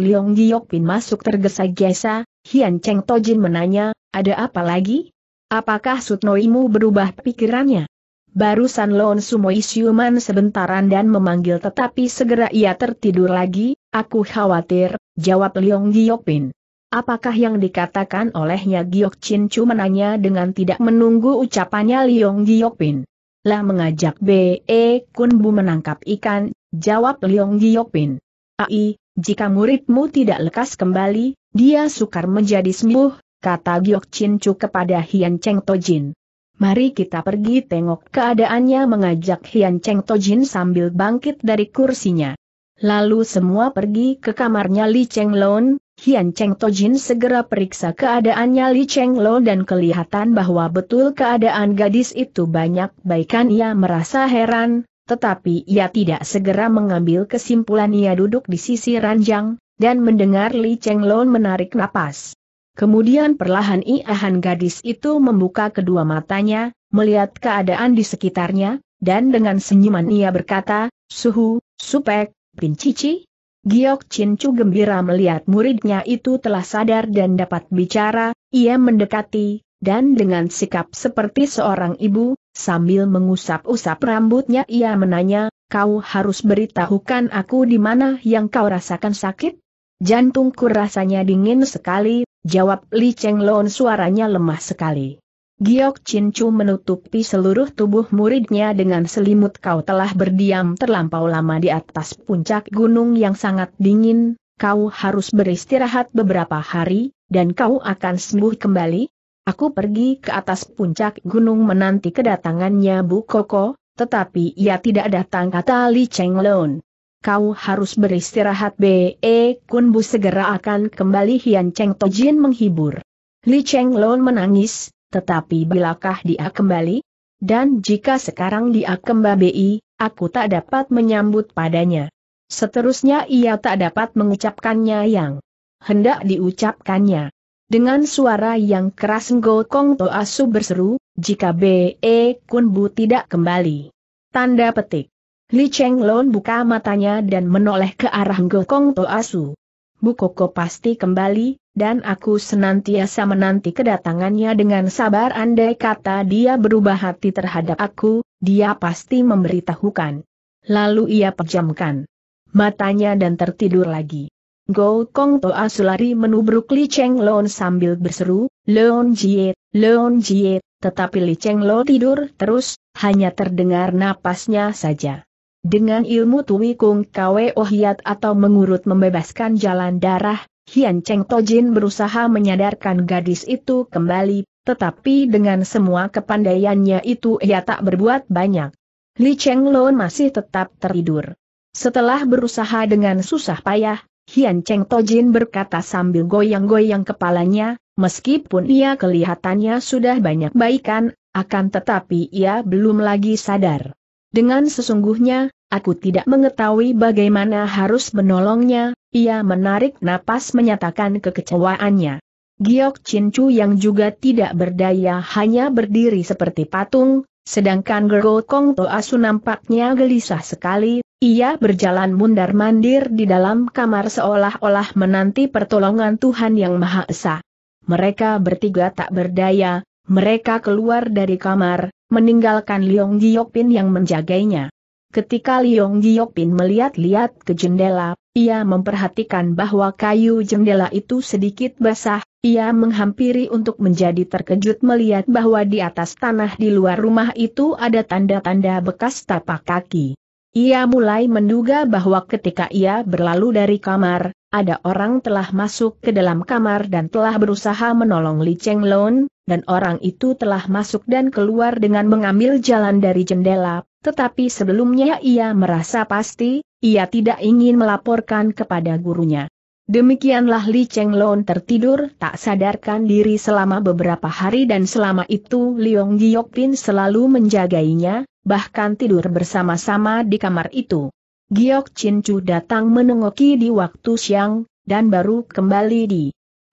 Leong Giok Pin masuk tergesa-gesa, Hian Cheng Tojin menanya, ada apa lagi? Apakah Sutnoimu berubah pikirannya? Barusan Lon Sumoi siuman sebentaran dan memanggil tetapi segera ia tertidur lagi, aku khawatir, jawab Leong Giokpin. Apakah yang dikatakan olehnya Giok Chin Chu menanya dengan tidak menunggu ucapannya Leong Giokpin. Lah mengajak B.E. E Kun Bu menangkap ikan, jawab Leong Giokpin. Ai, jika muridmu tidak lekas kembali, dia sukar menjadi sembuh, kata Giok Chin Chu kepada Hian Cheng Tojin. Mari kita pergi tengok keadaannya mengajak Hian Cheng Tojin sambil bangkit dari kursinya. Lalu semua pergi ke kamarnya Li Cheng Lon, Hian Cheng Tojin segera periksa keadaannya Li Cheng Lon dan kelihatan bahwa betul keadaan gadis itu banyak baikan ia merasa heran, tetapi ia tidak segera mengambil kesimpulan ia duduk di sisi ranjang, dan mendengar Li Cheng Lon menarik napas. Kemudian perlahan iahan gadis itu membuka kedua matanya, melihat keadaan di sekitarnya, dan dengan senyuman ia berkata, Suhu, Supek, Cici? Giok Chin Chu gembira melihat muridnya itu telah sadar dan dapat bicara, ia mendekati, dan dengan sikap seperti seorang ibu, sambil mengusap-usap rambutnya ia menanya, kau harus beritahukan aku di mana yang kau rasakan sakit? Jantungku rasanya dingin sekali, Jawab Li Cheng Lon suaranya lemah sekali. Giok Chin Chu menutupi seluruh tubuh muridnya dengan selimut kau telah berdiam terlampau lama di atas puncak gunung yang sangat dingin, kau harus beristirahat beberapa hari, dan kau akan sembuh kembali. Aku pergi ke atas puncak gunung menanti kedatangannya Bu Koko, tetapi ia tidak datang kata Li Cheng Lon kau harus beristirahat B.E. Eh, Kun Bu segera akan kembali Hian Cheng Tojin menghibur. Li Cheng Lon menangis, tetapi bilakah dia kembali? Dan jika sekarang dia kembali, aku tak dapat menyambut padanya. Seterusnya ia tak dapat mengucapkannya yang hendak diucapkannya. Dengan suara yang keras Ngo Kong Asu berseru, jika B.E. Eh, Kun Bu tidak kembali. Tanda petik. Li Cheng Lon buka matanya dan menoleh ke arah Gokong Toasu. Bu Koko pasti kembali, dan aku senantiasa menanti kedatangannya dengan sabar andai kata dia berubah hati terhadap aku, dia pasti memberitahukan. Lalu ia pejamkan matanya dan tertidur lagi. Gokong Toasu lari menubruk Li Cheng Lon sambil berseru, Leon Jie, Leon Jie, tetapi Li Cheng Lon tidur terus, hanya terdengar napasnya saja. Dengan ilmu Tui Kung Kwe Ohiat atau mengurut membebaskan jalan darah, Hian Cheng Tojin berusaha menyadarkan gadis itu kembali, tetapi dengan semua kepandaiannya itu ia tak berbuat banyak. Li Cheng Lon masih tetap tertidur. Setelah berusaha dengan susah payah, Hian Cheng Tojin berkata sambil goyang-goyang kepalanya, meskipun ia kelihatannya sudah banyak baikan, akan tetapi ia belum lagi sadar. Dengan sesungguhnya, aku tidak mengetahui bagaimana harus menolongnya, ia menarik napas menyatakan kekecewaannya. Giok Chin yang juga tidak berdaya hanya berdiri seperti patung, sedangkan Gergo Kong Asu nampaknya gelisah sekali, ia berjalan mundar-mandir di dalam kamar seolah-olah menanti pertolongan Tuhan Yang Maha Esa. Mereka bertiga tak berdaya, mereka keluar dari kamar, meninggalkan Liong Giokpin yang menjaganya. Ketika Liong Giokpin melihat-lihat ke jendela, ia memperhatikan bahwa kayu jendela itu sedikit basah, ia menghampiri untuk menjadi terkejut melihat bahwa di atas tanah di luar rumah itu ada tanda-tanda bekas tapak kaki. Ia mulai menduga bahwa ketika ia berlalu dari kamar, ada orang telah masuk ke dalam kamar dan telah berusaha menolong Li Cheng Lun, dan orang itu telah masuk dan keluar dengan mengambil jalan dari jendela, tetapi sebelumnya ia merasa pasti, ia tidak ingin melaporkan kepada gurunya. Demikianlah Li Cheng Lon tertidur tak sadarkan diri selama beberapa hari dan selama itu Liong Pin selalu menjaganya, bahkan tidur bersama-sama di kamar itu. Giok Chin Chu datang menengoki di waktu siang, dan baru kembali di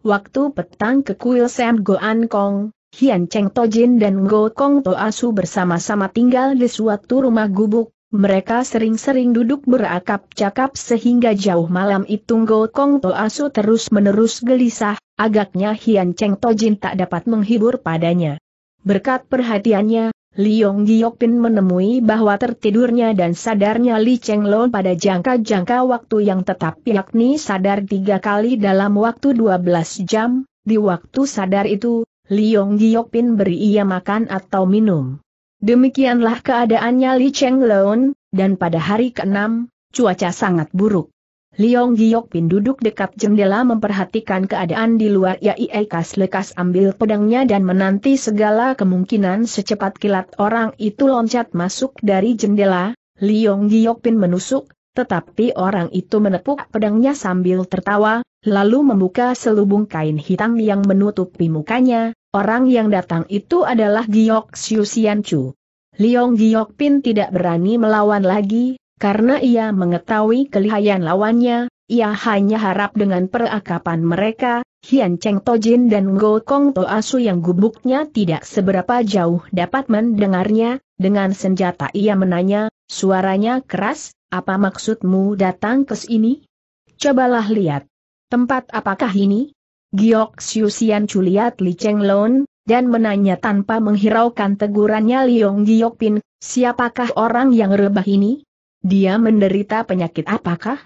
waktu petang ke kuil Sam Goan Kong, Hian Cheng Tojin dan Go Kong Toasu bersama-sama tinggal di suatu rumah gubuk, mereka sering-sering duduk berakap-cakap sehingga jauh malam itu Ngo Kong To Asu terus-menerus gelisah, agaknya Hian Cheng To Jin tak dapat menghibur padanya. Berkat perhatiannya, Liong Giokpin menemui bahwa tertidurnya dan sadarnya Li Cheng Lon pada jangka-jangka waktu yang tetap yakni sadar tiga kali dalam waktu 12 jam, di waktu sadar itu, Liong Giokpin beri ia makan atau minum. Demikianlah keadaannya Li Cheng Leon, dan pada hari ke-6, cuaca sangat buruk. Liong Giok Pin duduk dekat jendela memperhatikan keadaan di luar Yai Ekas lekas ambil pedangnya dan menanti segala kemungkinan secepat kilat orang itu loncat masuk dari jendela, Liong Giok Pin menusuk, tetapi orang itu menepuk pedangnya sambil tertawa, lalu membuka selubung kain hitam yang menutupi mukanya, Orang yang datang itu adalah Giok Xiu Chu. Liong Giok Pin tidak berani melawan lagi, karena ia mengetahui kelihayan lawannya, ia hanya harap dengan perakapan mereka, Hian Cheng Tojin dan Ngo Kong Asu yang gubuknya tidak seberapa jauh dapat mendengarnya, dengan senjata ia menanya, suaranya keras, apa maksudmu datang ke sini? Cobalah lihat. Tempat apakah ini? Giok Xiuxian Culiat Li Cheng Lon, dan menanya tanpa menghiraukan tegurannya Liong Giok Pin, siapakah orang yang rebah ini? Dia menderita penyakit apakah?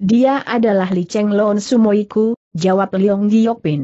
Dia adalah Li Cheng Lon Sumoiku, jawab Liong Giok Pin.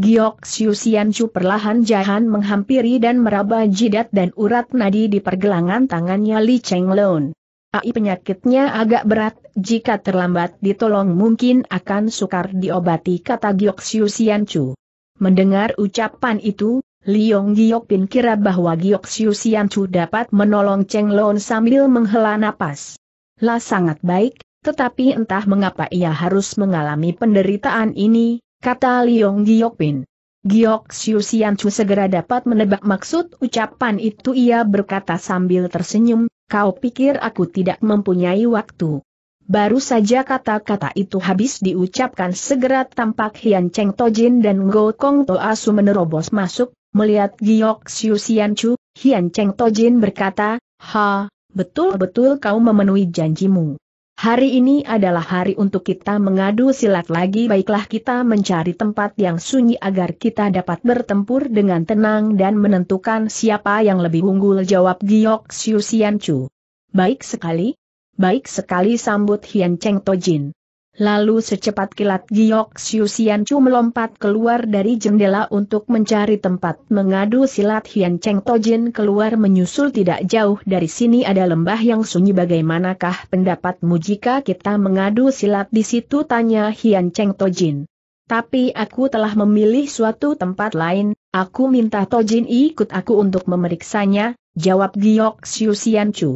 Giok Chu perlahan jahan menghampiri dan meraba jidat dan urat nadi di pergelangan tangannya Li Cheng Lon. AI penyakitnya agak berat, jika terlambat ditolong mungkin akan sukar diobati kata Giok Siu Sian Chu. Mendengar ucapan itu, Liong Giok Pin kira bahwa Giok Siu Sian Chu dapat menolong Cheng Lon sambil menghela napas. Lah sangat baik, tetapi entah mengapa ia harus mengalami penderitaan ini, kata Liong Giok Pin. Giok Xiu Chu segera dapat menebak maksud ucapan itu ia berkata sambil tersenyum, kau pikir aku tidak mempunyai waktu. Baru saja kata-kata itu habis diucapkan segera tampak Hian Cheng Tojin dan Go Kong Toasu menerobos masuk, melihat Giok Xiu Chu, Hian Cheng Tojin berkata, ha, betul-betul kau memenuhi janjimu. Hari ini adalah hari untuk kita mengadu silat lagi baiklah kita mencari tempat yang sunyi agar kita dapat bertempur dengan tenang dan menentukan siapa yang lebih unggul jawab Giok Siu Sian Chu. Baik sekali. Baik sekali sambut Hian Cheng Tojin. Lalu secepat kilat Giok Chu melompat keluar dari jendela untuk mencari tempat mengadu silat Hian Cheng Tojin keluar menyusul tidak jauh dari sini ada lembah yang sunyi bagaimanakah pendapatmu jika kita mengadu silat di situ tanya Hian Cheng Tojin. Tapi aku telah memilih suatu tempat lain, aku minta Tojin ikut aku untuk memeriksanya, jawab Giok Chu.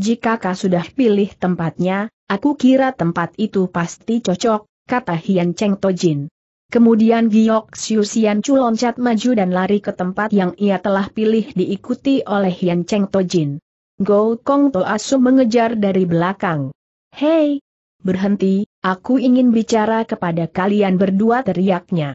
Jika kau sudah pilih tempatnya, Aku kira tempat itu pasti cocok, kata Hian Cheng Tojin. Kemudian Giok Xiuxian Chu loncat maju dan lari ke tempat yang ia telah pilih diikuti oleh Hian Cheng Tojin. Go Kong To Asu mengejar dari belakang. Hei! Berhenti, aku ingin bicara kepada kalian berdua teriaknya.